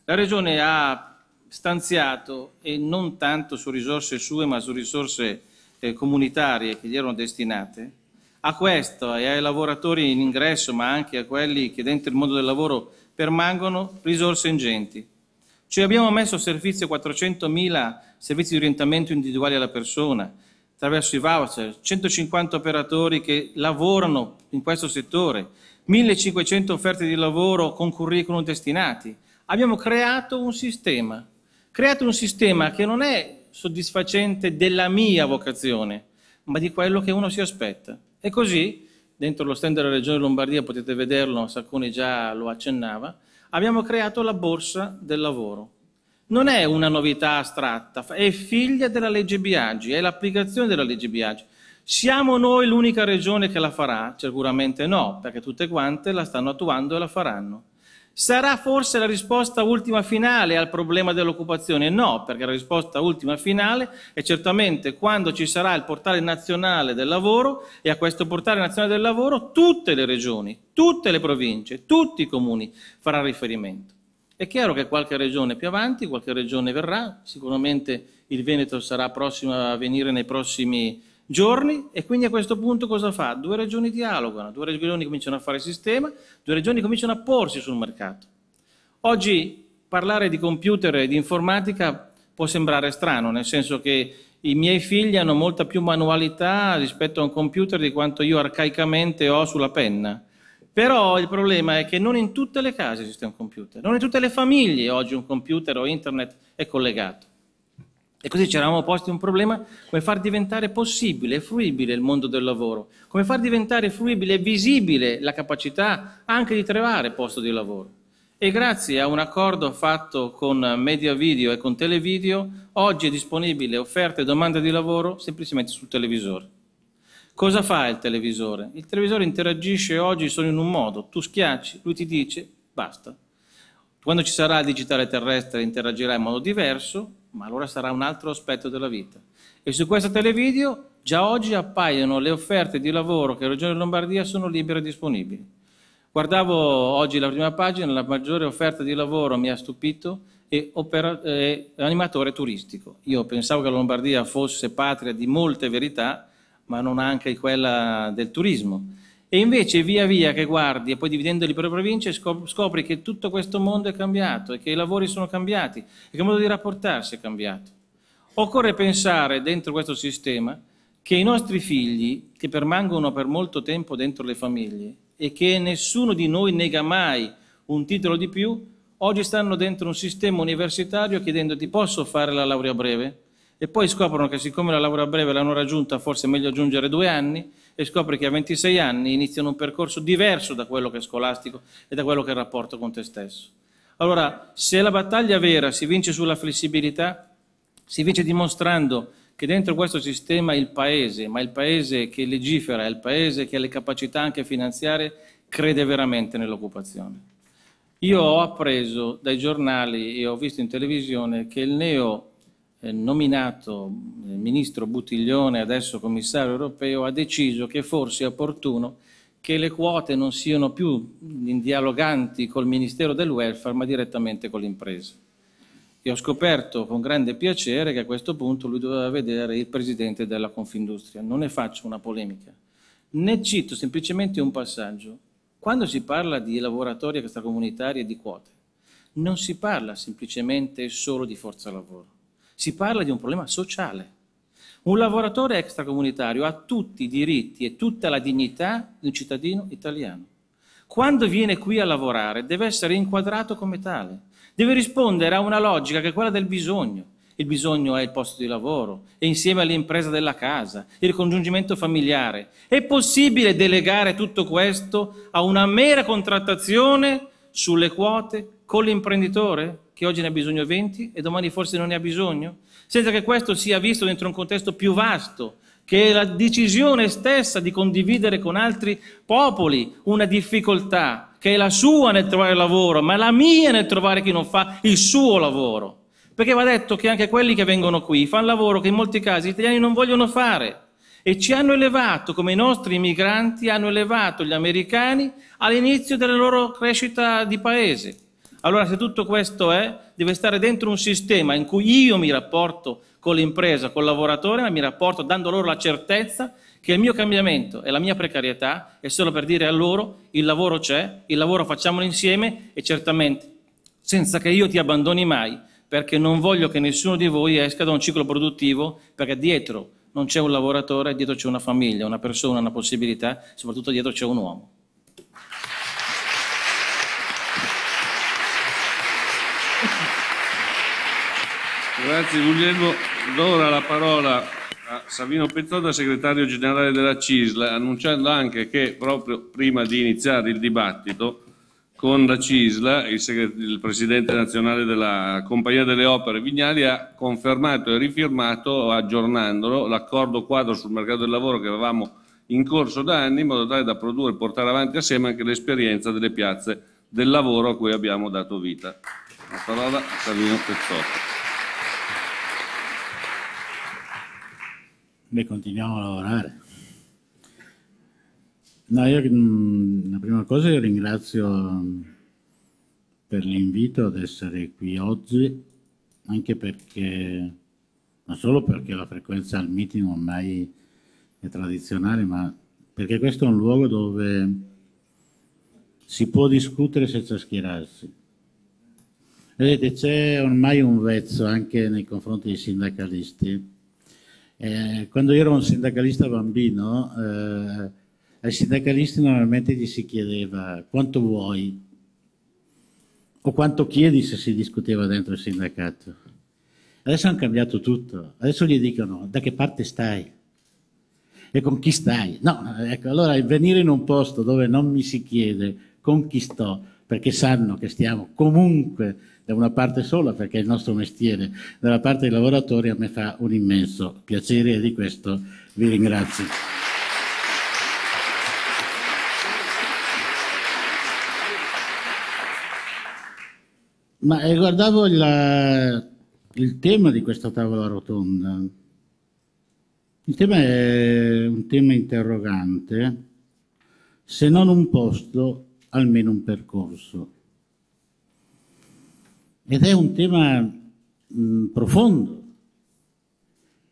La Regione ha stanziato, e non tanto su risorse sue ma su risorse eh, comunitarie che gli erano destinate, a questo e ai lavoratori in ingresso ma anche a quelli che dentro il mondo del lavoro permangono risorse ingenti. Ci abbiamo messo a servizio 400.000 servizi di orientamento individuali alla persona, attraverso i voucher, 150 operatori che lavorano in questo settore, 1500 offerte di lavoro con curriculum destinati. Abbiamo creato un sistema, creato un sistema che non è soddisfacente della mia vocazione, ma di quello che uno si aspetta. E così, dentro lo stand della Regione Lombardia, potete vederlo, Sacconi già lo accennava, abbiamo creato la borsa del lavoro non è una novità astratta, è figlia della legge Biagi, è l'applicazione della legge Biagi. Siamo noi l'unica regione che la farà? Sicuramente no, perché tutte quante la stanno attuando e la faranno. Sarà forse la risposta ultima finale al problema dell'occupazione? No, perché la risposta ultima finale è certamente quando ci sarà il portale nazionale del lavoro e a questo portale nazionale del lavoro tutte le regioni, tutte le province, tutti i comuni faranno riferimento. È chiaro che qualche regione più avanti, qualche regione verrà, sicuramente il Veneto sarà prossimo a venire nei prossimi giorni e quindi a questo punto cosa fa? Due regioni dialogano, due regioni cominciano a fare sistema, due regioni cominciano a porsi sul mercato. Oggi parlare di computer e di informatica può sembrare strano, nel senso che i miei figli hanno molta più manualità rispetto a un computer di quanto io arcaicamente ho sulla penna però il problema è che non in tutte le case esiste un computer, non in tutte le famiglie oggi un computer o internet è collegato. E così ci eravamo posti un problema come far diventare possibile e fruibile il mondo del lavoro, come far diventare fruibile e visibile la capacità anche di trovare posto di lavoro. E grazie a un accordo fatto con Media Video e con Televideo, oggi è disponibile offerta e domanda di lavoro semplicemente sul televisore. Cosa fa il televisore? Il televisore interagisce oggi solo in un modo, tu schiacci, lui ti dice basta. Quando ci sarà il digitale terrestre interagirà in modo diverso, ma allora sarà un altro aspetto della vita. E su questo televideo già oggi appaiono le offerte di lavoro che la Regione Lombardia sono libere e disponibili. Guardavo oggi la prima pagina, la maggiore offerta di lavoro mi ha stupito è, opera, è animatore turistico. Io pensavo che la Lombardia fosse patria di molte verità, ma non anche quella del turismo. E invece via via che guardi e poi dividendoli per province scopri che tutto questo mondo è cambiato e che i lavori sono cambiati e che il modo di rapportarsi è cambiato. Occorre pensare dentro questo sistema che i nostri figli, che permangono per molto tempo dentro le famiglie e che nessuno di noi nega mai un titolo di più, oggi stanno dentro un sistema universitario chiedendoti posso fare la laurea breve? e poi scoprono che siccome la laurea breve l'hanno raggiunta forse è meglio aggiungere due anni e scopri che a 26 anni iniziano un percorso diverso da quello che è scolastico e da quello che è il rapporto con te stesso. Allora, se la battaglia vera si vince sulla flessibilità, si vince dimostrando che dentro questo sistema il paese, ma il paese che legifera, il paese che ha le capacità anche finanziarie, crede veramente nell'occupazione. Io ho appreso dai giornali e ho visto in televisione che il neo eh, nominato il eh, ministro Buttiglione, adesso commissario europeo, ha deciso che forse è opportuno che le quote non siano più in dialoganti col Ministero del Welfare, ma direttamente con l'impresa. E ho scoperto con grande piacere che a questo punto lui doveva vedere il presidente della Confindustria. Non ne faccio una polemica, ne cito semplicemente un passaggio. Quando si parla di lavoratori extracomunitari e di quote, non si parla semplicemente solo di forza lavoro si parla di un problema sociale. Un lavoratore extracomunitario ha tutti i diritti e tutta la dignità di un cittadino italiano. Quando viene qui a lavorare deve essere inquadrato come tale, deve rispondere a una logica che è quella del bisogno. Il bisogno è il posto di lavoro e insieme all'impresa della casa, il congiungimento familiare. È possibile delegare tutto questo a una mera contrattazione sulle quote con l'imprenditore? che oggi ne ha bisogno 20 e domani forse non ne ha bisogno, senza che questo sia visto dentro un contesto più vasto, che è la decisione stessa di condividere con altri popoli una difficoltà, che è la sua nel trovare lavoro, ma la mia nel trovare chi non fa il suo lavoro. Perché va detto che anche quelli che vengono qui fanno lavoro che in molti casi gli italiani non vogliono fare e ci hanno elevato, come i nostri migranti hanno elevato gli americani all'inizio della loro crescita di paese. Allora se tutto questo è, deve stare dentro un sistema in cui io mi rapporto con l'impresa, col lavoratore, ma mi rapporto dando loro la certezza che il mio cambiamento e la mia precarietà è solo per dire a loro il lavoro c'è, il lavoro facciamolo insieme e certamente senza che io ti abbandoni mai, perché non voglio che nessuno di voi esca da un ciclo produttivo, perché dietro non c'è un lavoratore, dietro c'è una famiglia, una persona, una possibilità, soprattutto dietro c'è un uomo. Grazie Guglielmo. Do ora la parola a Savino Pezzotta, segretario generale della CISL, annunciando anche che proprio prima di iniziare il dibattito con la CISL, il, il presidente nazionale della Compagnia delle Opere Vignali ha confermato e rifirmato, aggiornandolo, l'accordo quadro sul mercato del lavoro che avevamo in corso da anni in modo tale da produrre e portare avanti assieme anche l'esperienza delle piazze del lavoro a cui abbiamo dato vita. La parola a Savino Pezzotta. Beh, continuiamo a lavorare. No, io mm, la prima cosa io ringrazio mm, per l'invito ad essere qui oggi, anche perché, non solo perché la frequenza al meeting ormai è tradizionale, ma perché questo è un luogo dove si può discutere senza schierarsi. Vedete, c'è ormai un vezzo anche nei confronti dei sindacalisti eh, quando io ero un sindacalista bambino, eh, ai sindacalisti normalmente gli si chiedeva quanto vuoi o quanto chiedi se si discuteva dentro il sindacato. Adesso hanno cambiato tutto, adesso gli dicono da che parte stai e con chi stai. No, ecco, allora venire in un posto dove non mi si chiede con chi sto, perché sanno che stiamo comunque da una parte sola perché è il nostro mestiere, dalla parte dei lavoratori a me fa un immenso piacere e di questo vi ringrazio. Ma eh, guardavo il, il tema di questa tavola rotonda. Il tema è un tema interrogante, se non un posto, almeno un percorso. Ed è un tema mh, profondo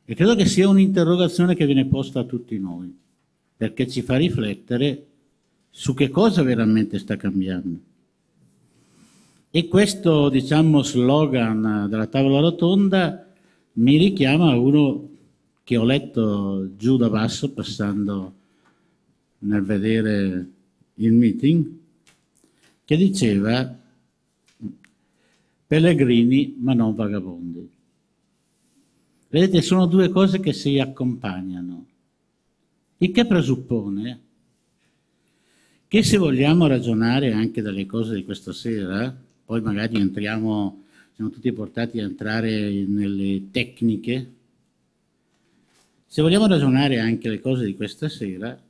e credo che sia un'interrogazione che viene posta a tutti noi, perché ci fa riflettere su che cosa veramente sta cambiando. E questo, diciamo, slogan della tavola rotonda mi richiama a uno che ho letto giù da basso passando nel vedere il meeting, che diceva pellegrini ma non vagabondi. Vedete, sono due cose che si accompagnano, il che presuppone che se vogliamo ragionare anche dalle cose di questa sera, poi magari entriamo, siamo tutti portati a entrare nelle tecniche, se vogliamo ragionare anche le cose di questa sera,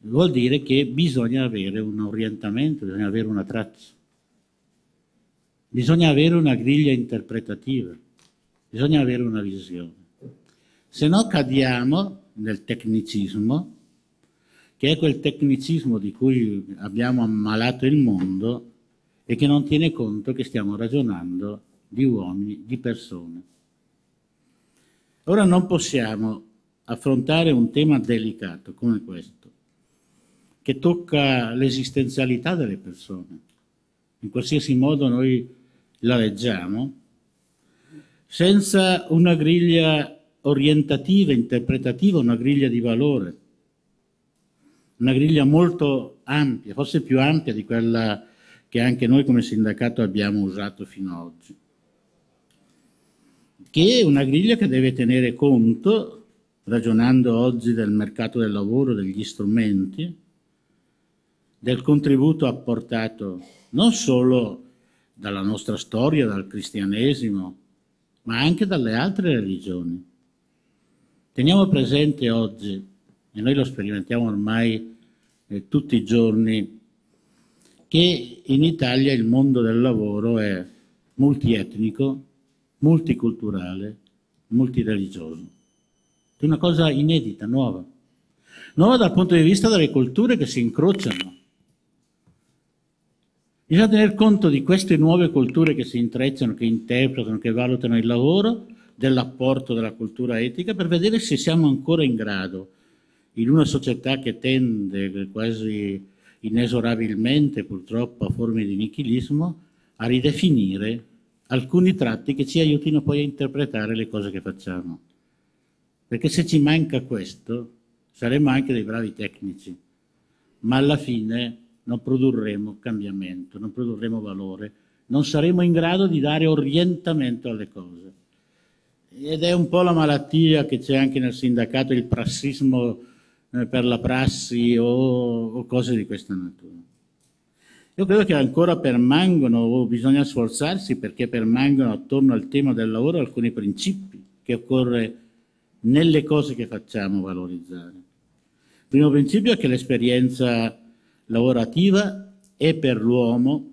vuol dire che bisogna avere un orientamento, bisogna avere una traccia. Bisogna avere una griglia interpretativa, bisogna avere una visione. Se no cadiamo nel tecnicismo, che è quel tecnicismo di cui abbiamo ammalato il mondo e che non tiene conto che stiamo ragionando di uomini, di persone. Ora non possiamo affrontare un tema delicato come questo, che tocca l'esistenzialità delle persone. In qualsiasi modo noi la leggiamo, senza una griglia orientativa, interpretativa, una griglia di valore, una griglia molto ampia, forse più ampia di quella che anche noi come sindacato abbiamo usato fino ad oggi, che è una griglia che deve tenere conto, ragionando oggi del mercato del lavoro, degli strumenti, del contributo apportato non solo a dalla nostra storia, dal cristianesimo, ma anche dalle altre religioni. Teniamo presente oggi, e noi lo sperimentiamo ormai eh, tutti i giorni, che in Italia il mondo del lavoro è multietnico, multiculturale, multireligioso. È una cosa inedita, nuova. Nuova dal punto di vista delle culture che si incrociano Bisogna tener conto di queste nuove culture che si intrecciano, che interpretano, che valutano il lavoro, dell'apporto della cultura etica, per vedere se siamo ancora in grado, in una società che tende quasi inesorabilmente purtroppo a forme di nichilismo, a ridefinire alcuni tratti che ci aiutino poi a interpretare le cose che facciamo. Perché se ci manca questo, saremmo anche dei bravi tecnici, ma alla fine non produrremo cambiamento, non produrremo valore, non saremo in grado di dare orientamento alle cose. Ed è un po' la malattia che c'è anche nel sindacato, il prassismo eh, per la prassi o, o cose di questa natura. Io credo che ancora permangono, o bisogna sforzarsi perché permangono attorno al tema del lavoro alcuni principi che occorre nelle cose che facciamo valorizzare. Il primo principio è che l'esperienza lavorativa è per l'uomo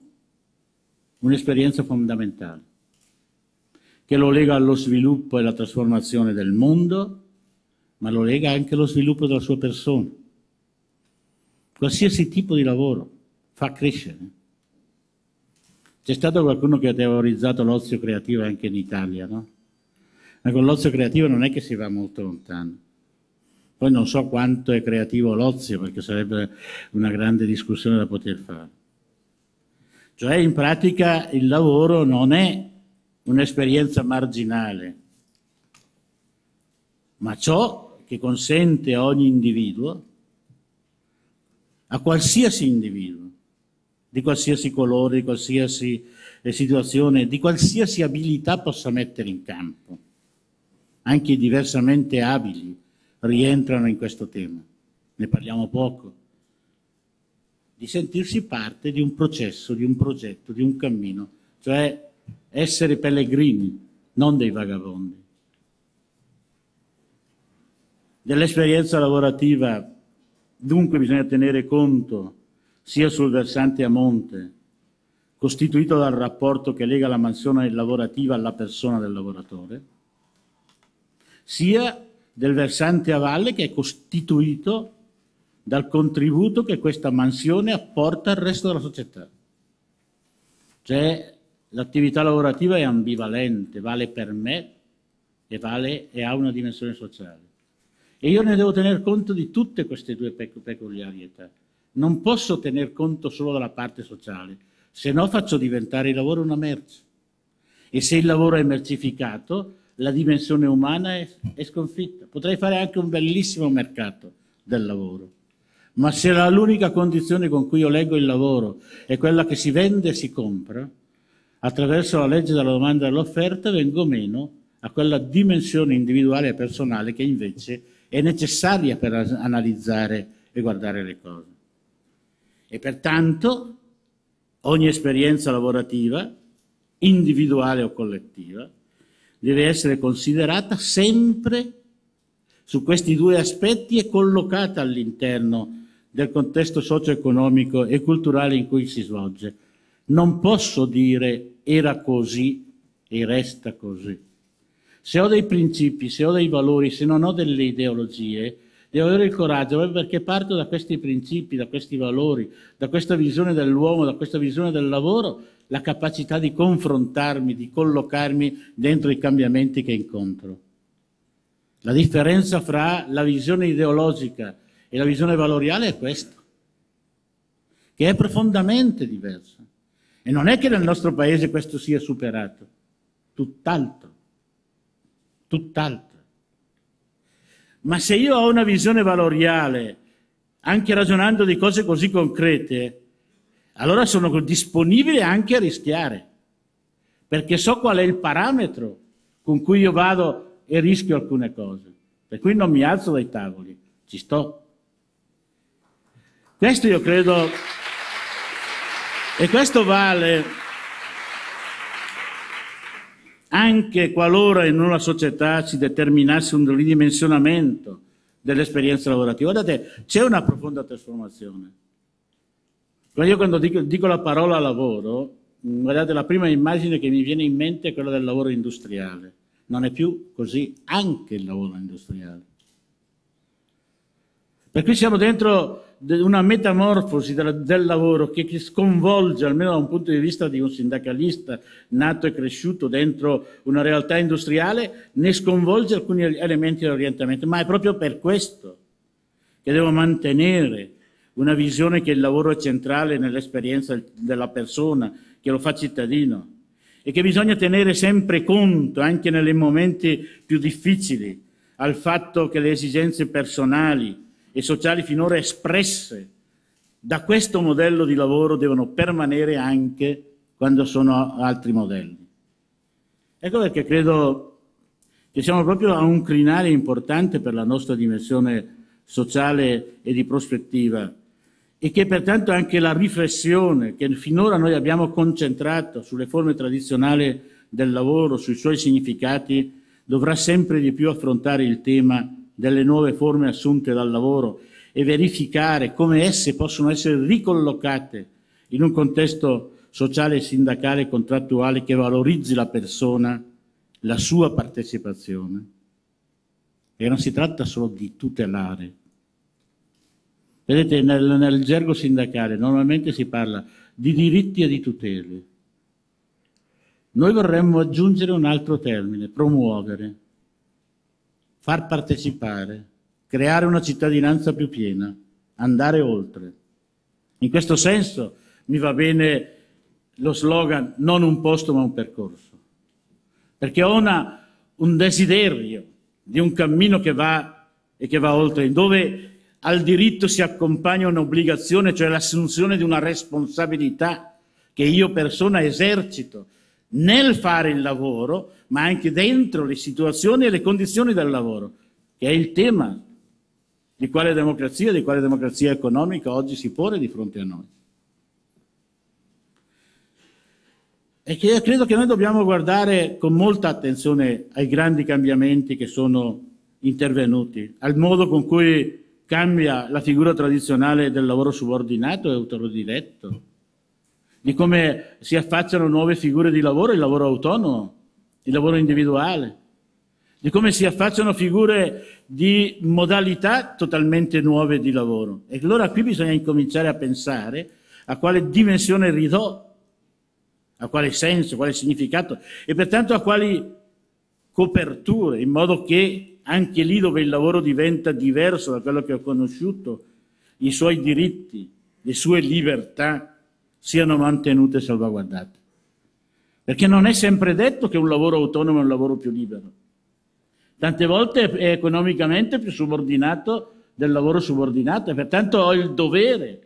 un'esperienza fondamentale, che lo lega allo sviluppo e alla trasformazione del mondo, ma lo lega anche allo sviluppo della sua persona. Qualsiasi tipo di lavoro fa crescere. C'è stato qualcuno che ha teorizzato l'ozio creativo anche in Italia, no? Ma con l'ozio creativo non è che si va molto lontano. Poi non so quanto è creativo l'ozio, perché sarebbe una grande discussione da poter fare. Cioè, in pratica, il lavoro non è un'esperienza marginale, ma ciò che consente a ogni individuo, a qualsiasi individuo, di qualsiasi colore, di qualsiasi eh, situazione, di qualsiasi abilità possa mettere in campo, anche diversamente abili, rientrano in questo tema, ne parliamo poco, di sentirsi parte di un processo, di un progetto, di un cammino, cioè essere pellegrini, non dei vagabondi. Dell'esperienza lavorativa dunque bisogna tenere conto sia sul versante a monte, costituito dal rapporto che lega la mansione lavorativa alla persona del lavoratore, sia del versante a valle che è costituito dal contributo che questa mansione apporta al resto della società. Cioè l'attività lavorativa è ambivalente, vale per me e, vale, e ha una dimensione sociale. E io ne devo tener conto di tutte queste due peculiarità. Non posso tener conto solo della parte sociale, se no faccio diventare il lavoro una merce. E se il lavoro è mercificato, la dimensione umana è, è sconfitta. Potrei fare anche un bellissimo mercato del lavoro, ma se l'unica condizione con cui io leggo il lavoro è quella che si vende e si compra, attraverso la legge della domanda e dell'offerta vengo meno a quella dimensione individuale e personale che invece è necessaria per analizzare e guardare le cose. E pertanto ogni esperienza lavorativa, individuale o collettiva, deve essere considerata sempre su questi due aspetti e collocata all'interno del contesto socio-economico e culturale in cui si svolge. Non posso dire era così e resta così. Se ho dei principi, se ho dei valori, se non ho delle ideologie, di avere il coraggio, perché parto da questi principi, da questi valori, da questa visione dell'uomo, da questa visione del lavoro, la capacità di confrontarmi, di collocarmi dentro i cambiamenti che incontro. La differenza fra la visione ideologica e la visione valoriale è questa, che è profondamente diversa. E non è che nel nostro paese questo sia superato, tutt'altro, tutt'altro. Ma se io ho una visione valoriale, anche ragionando di cose così concrete, allora sono disponibile anche a rischiare, perché so qual è il parametro con cui io vado e rischio alcune cose. Per cui non mi alzo dai tavoli, ci sto. Questo io credo, e questo vale anche qualora in una società si determinasse un ridimensionamento dell'esperienza lavorativa. Guardate, c'è una profonda trasformazione. Io quando dico, dico la parola lavoro, mm, guardate, la prima immagine che mi viene in mente è quella del lavoro industriale. Non è più così anche il lavoro industriale. Per cui siamo dentro una metamorfosi del lavoro che, che sconvolge, almeno da un punto di vista di un sindacalista nato e cresciuto dentro una realtà industriale, ne sconvolge alcuni elementi dell'orientamento. Ma è proprio per questo che devo mantenere una visione che il lavoro è centrale nell'esperienza della persona, che lo fa cittadino e che bisogna tenere sempre conto, anche nei momenti più difficili, al fatto che le esigenze personali, e sociali finora espresse da questo modello di lavoro devono permanere anche quando sono altri modelli. Ecco perché credo che siamo proprio a un crinale importante per la nostra dimensione sociale e di prospettiva e che pertanto anche la riflessione che finora noi abbiamo concentrato sulle forme tradizionali del lavoro, sui suoi significati, dovrà sempre di più affrontare il tema delle nuove forme assunte dal lavoro e verificare come esse possono essere ricollocate in un contesto sociale, sindacale e contrattuale che valorizzi la persona, la sua partecipazione. E non si tratta solo di tutelare. Vedete, nel, nel gergo sindacale normalmente si parla di diritti e di tutele. Noi vorremmo aggiungere un altro termine, promuovere far partecipare, creare una cittadinanza più piena, andare oltre. In questo senso mi va bene lo slogan non un posto ma un percorso, perché ho una, un desiderio di un cammino che va e che va oltre, dove al diritto si accompagna un'obbligazione, cioè l'assunzione di una responsabilità che io persona esercito nel fare il lavoro, ma anche dentro le situazioni e le condizioni del lavoro, che è il tema di quale democrazia, di quale democrazia economica oggi si pone di fronte a noi. E che io credo che noi dobbiamo guardare con molta attenzione ai grandi cambiamenti che sono intervenuti, al modo con cui cambia la figura tradizionale del lavoro subordinato e autodiretto, di come si affacciano nuove figure di lavoro, il lavoro autonomo, il lavoro individuale, di come si affacciano figure di modalità totalmente nuove di lavoro. E allora qui bisogna incominciare a pensare a quale dimensione ridò, a quale senso, a quale significato e pertanto a quali coperture, in modo che anche lì dove il lavoro diventa diverso da quello che ho conosciuto, i suoi diritti, le sue libertà, siano mantenute e salvaguardate. Perché non è sempre detto che un lavoro autonomo è un lavoro più libero. Tante volte è economicamente più subordinato del lavoro subordinato e pertanto ho il dovere,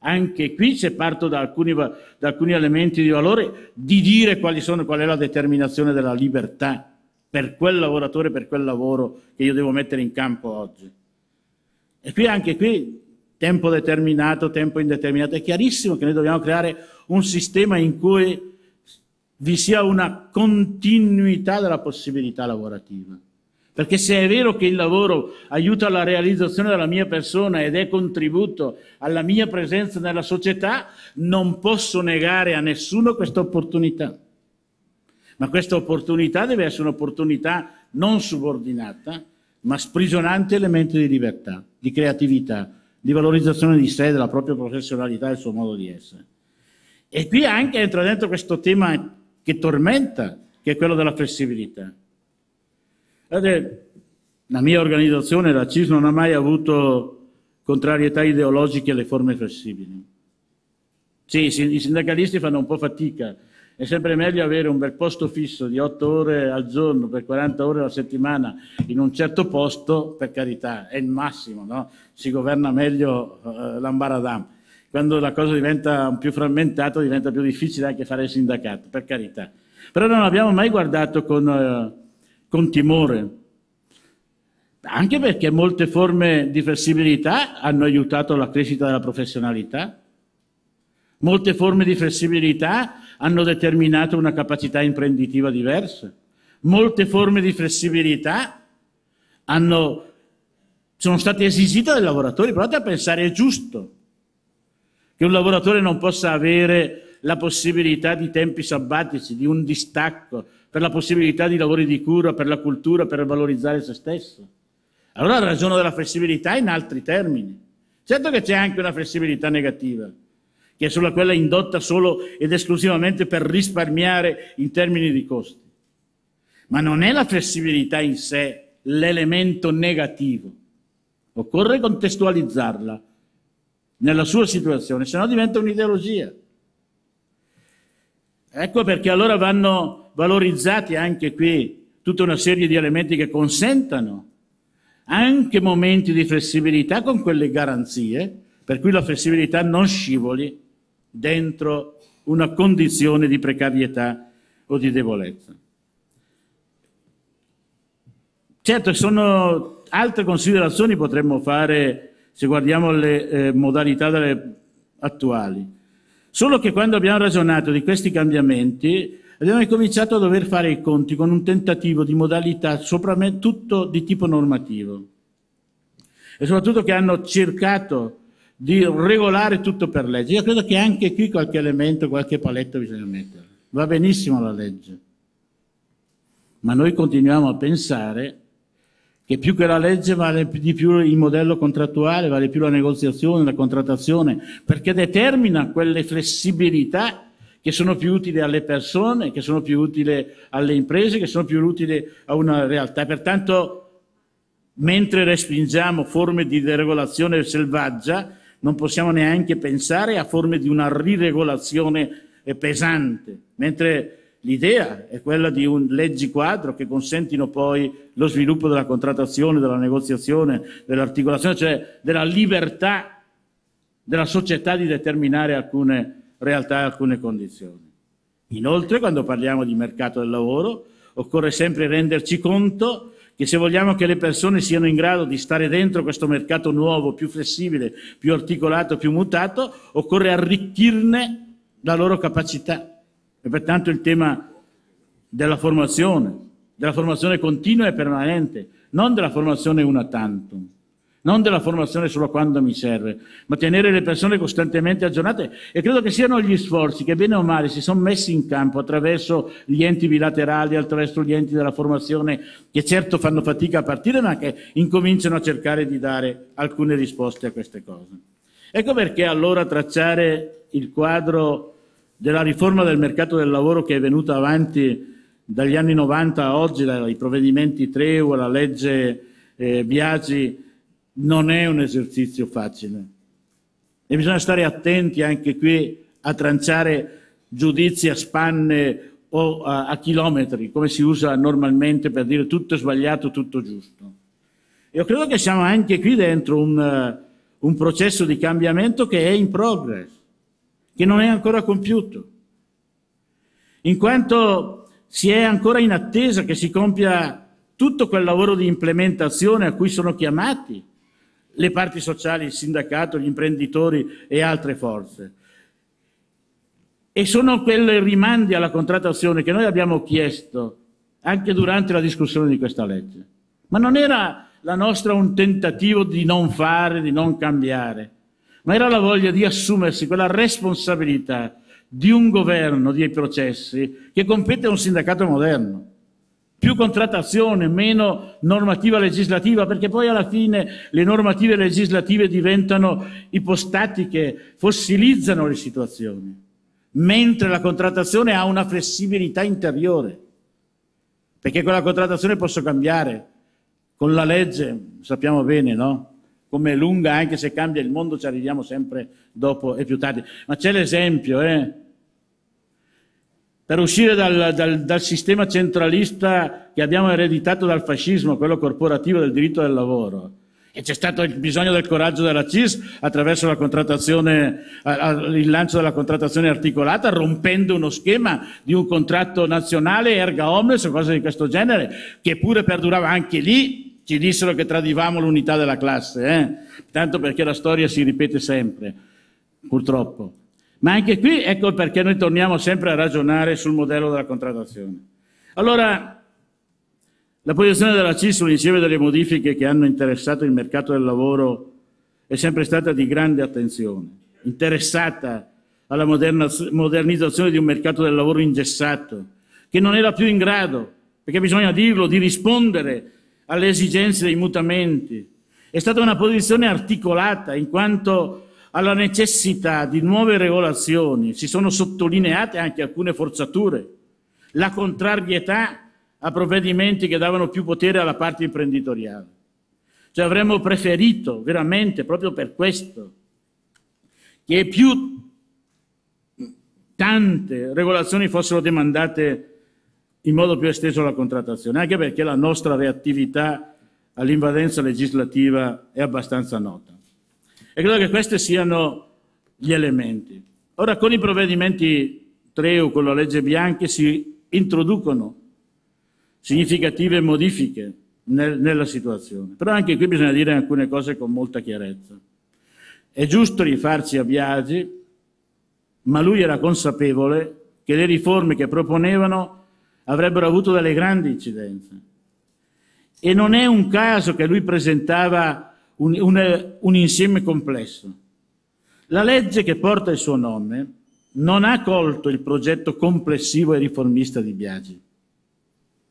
anche qui se parto da alcuni, da alcuni elementi di valore, di dire sono, qual è la determinazione della libertà per quel lavoratore, per quel lavoro che io devo mettere in campo oggi. E qui anche qui tempo determinato, tempo indeterminato. È chiarissimo che noi dobbiamo creare un sistema in cui vi sia una continuità della possibilità lavorativa. Perché se è vero che il lavoro aiuta alla realizzazione della mia persona ed è contributo alla mia presenza nella società, non posso negare a nessuno questa opportunità. Ma questa opportunità deve essere un'opportunità non subordinata, ma sprigionante elemento di libertà, di creatività, di valorizzazione di sé, della propria professionalità e del suo modo di essere. E qui anche entra dentro questo tema che tormenta, che è quello della flessibilità. Guardate, la mia organizzazione, la CIS, non ha mai avuto contrarietà ideologiche alle forme flessibili. Sì, i sindacalisti fanno un po' fatica. È sempre meglio avere un bel posto fisso di 8 ore al giorno per 40 ore alla settimana in un certo posto, per carità, è il massimo, no? si governa meglio eh, l'ambaradam. Quando la cosa diventa più frammentata diventa più difficile anche fare il sindacato, per carità. Però non abbiamo mai guardato con, eh, con timore, anche perché molte forme di flessibilità hanno aiutato la crescita della professionalità, molte forme di flessibilità hanno determinato una capacità imprenditiva diversa, molte forme di flessibilità hanno sono state esigite dai lavoratori. Provate a pensare, è giusto che un lavoratore non possa avere la possibilità di tempi sabbatici, di un distacco, per la possibilità di lavori di cura, per la cultura, per valorizzare se stesso. Allora la ragione della flessibilità è in altri termini. Certo che c'è anche una flessibilità negativa, che è solo quella indotta solo ed esclusivamente per risparmiare in termini di costi. Ma non è la flessibilità in sé l'elemento negativo Occorre contestualizzarla nella sua situazione, se no diventa un'ideologia. Ecco perché allora vanno valorizzati anche qui tutta una serie di elementi che consentano anche momenti di flessibilità con quelle garanzie, per cui la flessibilità non scivoli dentro una condizione di precarietà o di debolezza. Certo, sono Altre considerazioni potremmo fare se guardiamo le eh, modalità delle, attuali. Solo che quando abbiamo ragionato di questi cambiamenti abbiamo cominciato a dover fare i conti con un tentativo di modalità soprattutto di tipo normativo e soprattutto che hanno cercato di regolare tutto per legge. Io credo che anche qui qualche elemento, qualche paletto bisogna mettere. Va benissimo la legge, ma noi continuiamo a pensare che più che la legge vale di più il modello contrattuale, vale più la negoziazione, la contrattazione, perché determina quelle flessibilità che sono più utili alle persone, che sono più utili alle imprese, che sono più utili a una realtà. Pertanto, mentre respingiamo forme di deregolazione selvaggia, non possiamo neanche pensare a forme di una riregolazione pesante, mentre L'idea è quella di un leggi quadro che consentino poi lo sviluppo della contrattazione, della negoziazione, dell'articolazione, cioè della libertà della società di determinare alcune realtà e alcune condizioni. Inoltre, quando parliamo di mercato del lavoro, occorre sempre renderci conto che se vogliamo che le persone siano in grado di stare dentro questo mercato nuovo, più flessibile, più articolato, più mutato, occorre arricchirne la loro capacità e pertanto il tema della formazione, della formazione continua e permanente, non della formazione una tanto, non della formazione solo quando mi serve, ma tenere le persone costantemente aggiornate e credo che siano gli sforzi che bene o male si sono messi in campo attraverso gli enti bilaterali, attraverso gli enti della formazione che certo fanno fatica a partire ma che incominciano a cercare di dare alcune risposte a queste cose. Ecco perché allora tracciare il quadro della riforma del mercato del lavoro che è venuta avanti dagli anni 90 a oggi, dai provvedimenti Treu la legge eh, Biagi, non è un esercizio facile. E bisogna stare attenti anche qui a tranciare giudizi a spanne o a, a chilometri, come si usa normalmente per dire tutto è sbagliato, tutto giusto. Io credo che siamo anche qui dentro un, eh, un processo di cambiamento che è in progress che non è ancora compiuto, in quanto si è ancora in attesa che si compia tutto quel lavoro di implementazione a cui sono chiamati le parti sociali, il sindacato, gli imprenditori e altre forze. E sono quei rimandi alla contrattazione che noi abbiamo chiesto anche durante la discussione di questa legge. Ma non era la nostra un tentativo di non fare, di non cambiare, ma era la voglia di assumersi quella responsabilità di un governo dei processi che compete a un sindacato moderno. Più contrattazione, meno normativa legislativa, perché poi alla fine le normative legislative diventano ipostatiche, fossilizzano le situazioni, mentre la contrattazione ha una flessibilità interiore, perché con la contrattazione posso cambiare, con la legge sappiamo bene, no? come è lunga, anche se cambia il mondo ci arriviamo sempre dopo e più tardi. Ma c'è l'esempio, eh? Per uscire dal, dal, dal sistema centralista che abbiamo ereditato dal fascismo, quello corporativo del diritto del lavoro, e c'è stato il bisogno del coraggio della CIS attraverso la contrattazione, il lancio della contrattazione articolata, rompendo uno schema di un contratto nazionale, erga omnes o cose di questo genere, che pure perdurava anche lì ci dissero che tradivamo l'unità della classe, eh? tanto perché la storia si ripete sempre, purtroppo. Ma anche qui ecco perché noi torniamo sempre a ragionare sul modello della contrattazione. Allora, la posizione della CIS sull'insieme delle modifiche che hanno interessato il mercato del lavoro è sempre stata di grande attenzione, interessata alla modernizzazione di un mercato del lavoro ingessato, che non era più in grado, perché bisogna dirlo, di rispondere alle esigenze dei mutamenti. È stata una posizione articolata in quanto alla necessità di nuove regolazioni si sono sottolineate anche alcune forzature, la contrarietà a provvedimenti che davano più potere alla parte imprenditoriale. Cioè avremmo preferito veramente proprio per questo che più tante regolazioni fossero demandate in modo più esteso alla contrattazione, anche perché la nostra reattività all'invadenza legislativa è abbastanza nota. E credo che questi siano gli elementi. Ora con i provvedimenti Treu, con la legge Bianchi, si introducono significative modifiche nel, nella situazione. Però anche qui bisogna dire alcune cose con molta chiarezza. È giusto rifarci a Biagi, ma lui era consapevole che le riforme che proponevano avrebbero avuto delle grandi incidenze. E non è un caso che lui presentava un, un, un insieme complesso. La legge che porta il suo nome non ha colto il progetto complessivo e riformista di Biagi,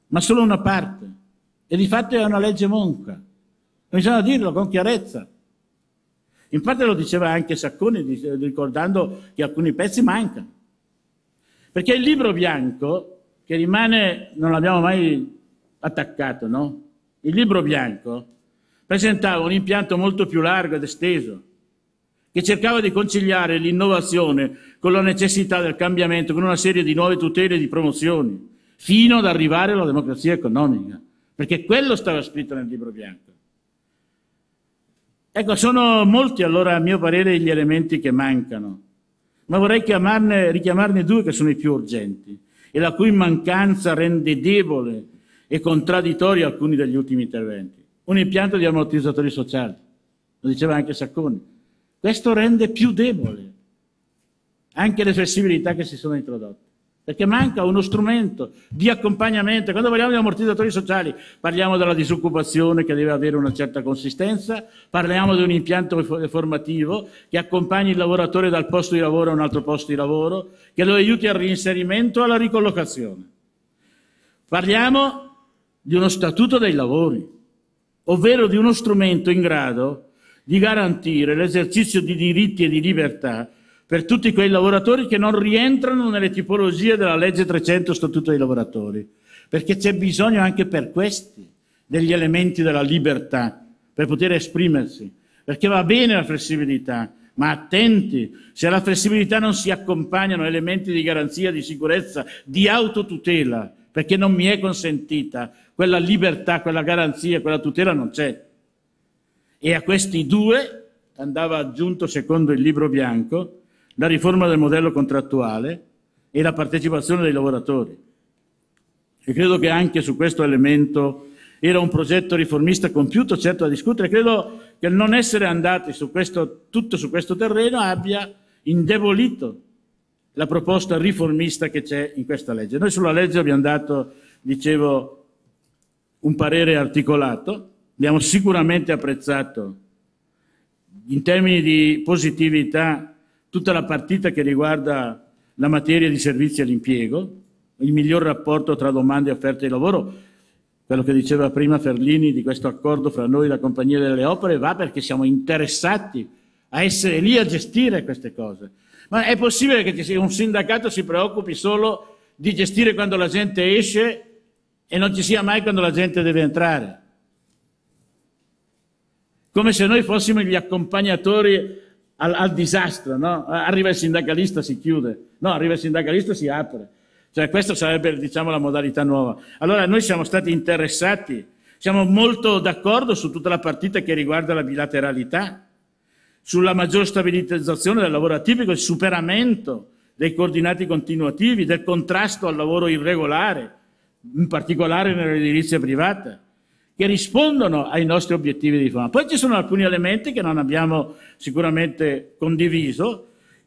ma solo una parte. E di fatto è una legge monca. Bisogna dirlo con chiarezza. Infatti lo diceva anche Sacconi, ricordando che alcuni pezzi mancano. Perché il libro bianco che rimane, non l'abbiamo mai attaccato, no? Il libro bianco presentava un impianto molto più largo ed esteso, che cercava di conciliare l'innovazione con la necessità del cambiamento, con una serie di nuove tutele e di promozioni, fino ad arrivare alla democrazia economica, perché quello stava scritto nel libro bianco. Ecco, sono molti allora, a mio parere, gli elementi che mancano, ma vorrei richiamarne due che sono i più urgenti e la cui mancanza rende debole e contraddittorio alcuni degli ultimi interventi. Un impianto di ammortizzatori sociali, lo diceva anche Sacconi. Questo rende più debole anche le flessibilità che si sono introdotte perché manca uno strumento di accompagnamento. Quando parliamo di ammortizzatori sociali parliamo della disoccupazione che deve avere una certa consistenza, parliamo di un impianto formativo che accompagni il lavoratore dal posto di lavoro a un altro posto di lavoro, che lo aiuti al reinserimento e alla ricollocazione. Parliamo di uno statuto dei lavori, ovvero di uno strumento in grado di garantire l'esercizio di diritti e di libertà per tutti quei lavoratori che non rientrano nelle tipologie della legge 300 Statuto dei lavoratori, perché c'è bisogno anche per questi degli elementi della libertà per poter esprimersi, perché va bene la flessibilità, ma attenti, se alla flessibilità non si accompagnano elementi di garanzia, di sicurezza, di autotutela, perché non mi è consentita quella libertà, quella garanzia, quella tutela non c'è. E a questi due andava aggiunto, secondo il libro bianco, la riforma del modello contrattuale e la partecipazione dei lavoratori. E credo che anche su questo elemento era un progetto riformista compiuto, certo, da discutere. Credo che non essere andati su questo, tutto su questo terreno abbia indebolito la proposta riformista che c'è in questa legge. Noi sulla legge abbiamo dato, dicevo, un parere articolato, abbiamo sicuramente apprezzato in termini di positività tutta la partita che riguarda la materia di servizi all'impiego, il miglior rapporto tra domande e offerte di lavoro, quello che diceva prima Ferlini di questo accordo fra noi e la Compagnia delle Opere, va perché siamo interessati a essere lì a gestire queste cose. Ma è possibile che un sindacato si preoccupi solo di gestire quando la gente esce e non ci sia mai quando la gente deve entrare? Come se noi fossimo gli accompagnatori al, al disastro, no? Arriva il sindacalista, si chiude. No, arriva il sindacalista, si apre. Cioè, questa sarebbe, diciamo, la modalità nuova. Allora, noi siamo stati interessati, siamo molto d'accordo su tutta la partita che riguarda la bilateralità, sulla maggior stabilizzazione del lavoro atipico, il superamento dei coordinati continuativi, del contrasto al lavoro irregolare, in particolare nell'edilizia privata che rispondono ai nostri obiettivi di riforma. Poi ci sono alcuni elementi che non abbiamo sicuramente condiviso,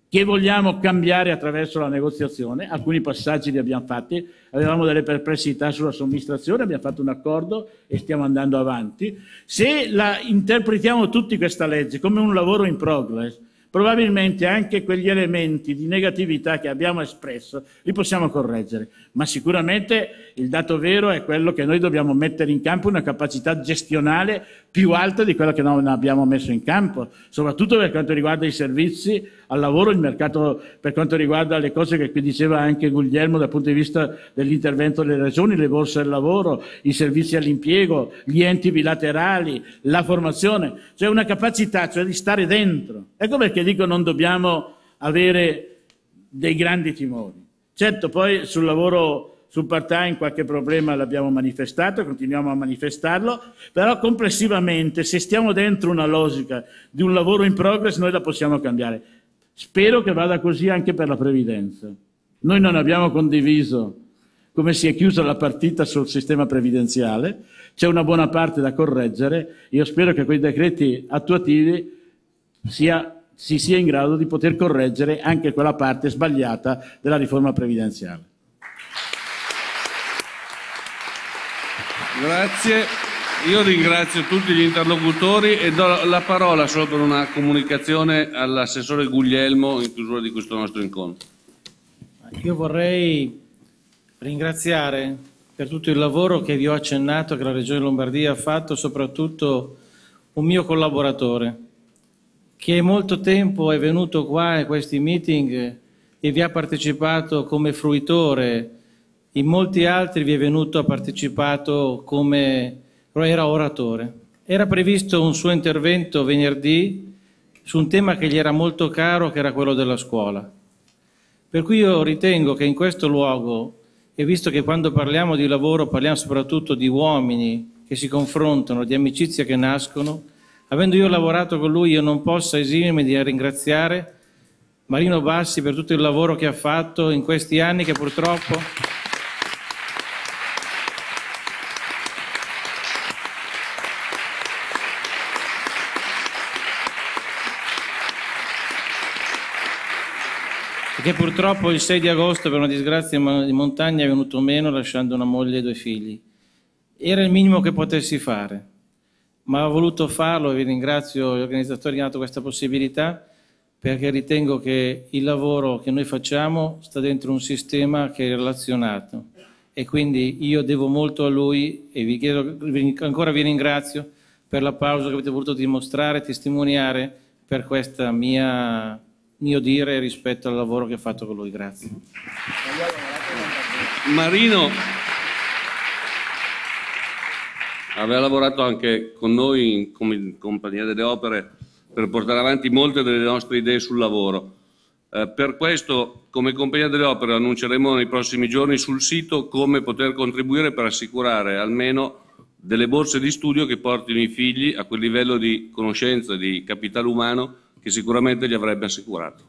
che vogliamo cambiare attraverso la negoziazione, alcuni passaggi li abbiamo fatti, avevamo delle perplessità sulla somministrazione, abbiamo fatto un accordo e stiamo andando avanti. Se la interpretiamo tutti questa legge come un lavoro in progress, Probabilmente anche quegli elementi di negatività che abbiamo espresso li possiamo correggere, ma sicuramente il dato vero è quello che noi dobbiamo mettere in campo una capacità gestionale più alta di quella che non abbiamo messo in campo, soprattutto per quanto riguarda i servizi al lavoro, il mercato per quanto riguarda le cose che qui diceva anche Guglielmo dal punto di vista dell'intervento delle regioni, le borse del lavoro, i servizi all'impiego, gli enti bilaterali, la formazione, cioè una capacità cioè di stare dentro. Ecco perché dico non dobbiamo avere dei grandi timori. Certo, poi sul lavoro sul part-time qualche problema l'abbiamo manifestato, continuiamo a manifestarlo, però complessivamente se stiamo dentro una logica di un lavoro in progress noi la possiamo cambiare. Spero che vada così anche per la previdenza. Noi non abbiamo condiviso come si è chiusa la partita sul sistema previdenziale, c'è una buona parte da correggere, io spero che quei decreti attuativi sia, si sia in grado di poter correggere anche quella parte sbagliata della riforma previdenziale. Grazie. Io ringrazio tutti gli interlocutori e do la parola solo per una comunicazione all'assessore Guglielmo in chiusura di questo nostro incontro. Io vorrei ringraziare per tutto il lavoro che vi ho accennato che la Regione Lombardia ha fatto, soprattutto un mio collaboratore che molto tempo è venuto qua a questi meeting e vi ha partecipato come fruitore in molti altri vi è venuto, ha partecipato come era oratore. Era previsto un suo intervento venerdì su un tema che gli era molto caro, che era quello della scuola. Per cui io ritengo che in questo luogo, e visto che quando parliamo di lavoro parliamo soprattutto di uomini che si confrontano, di amicizie che nascono, avendo io lavorato con lui io non posso esimermi di ringraziare Marino Bassi per tutto il lavoro che ha fatto in questi anni che purtroppo... che purtroppo il 6 di agosto per una disgrazia di montagna è venuto meno lasciando una moglie e due figli. Era il minimo che potessi fare, ma ho voluto farlo e vi ringrazio gli organizzatori che hanno dato questa possibilità perché ritengo che il lavoro che noi facciamo sta dentro un sistema che è relazionato e quindi io devo molto a lui e vi chiedo, ancora vi ringrazio per la pausa che avete voluto dimostrare, e testimoniare per questa mia mio dire rispetto al lavoro che ha fatto con lui. Grazie. Marino aveva lavorato anche con noi in, com in Compagnia delle Opere per portare avanti molte delle nostre idee sul lavoro. Eh, per questo, come Compagnia delle Opere, annunceremo nei prossimi giorni sul sito come poter contribuire per assicurare almeno delle borse di studio che portino i figli a quel livello di conoscenza, di capitale umano che sicuramente gli avrebbe assicurato.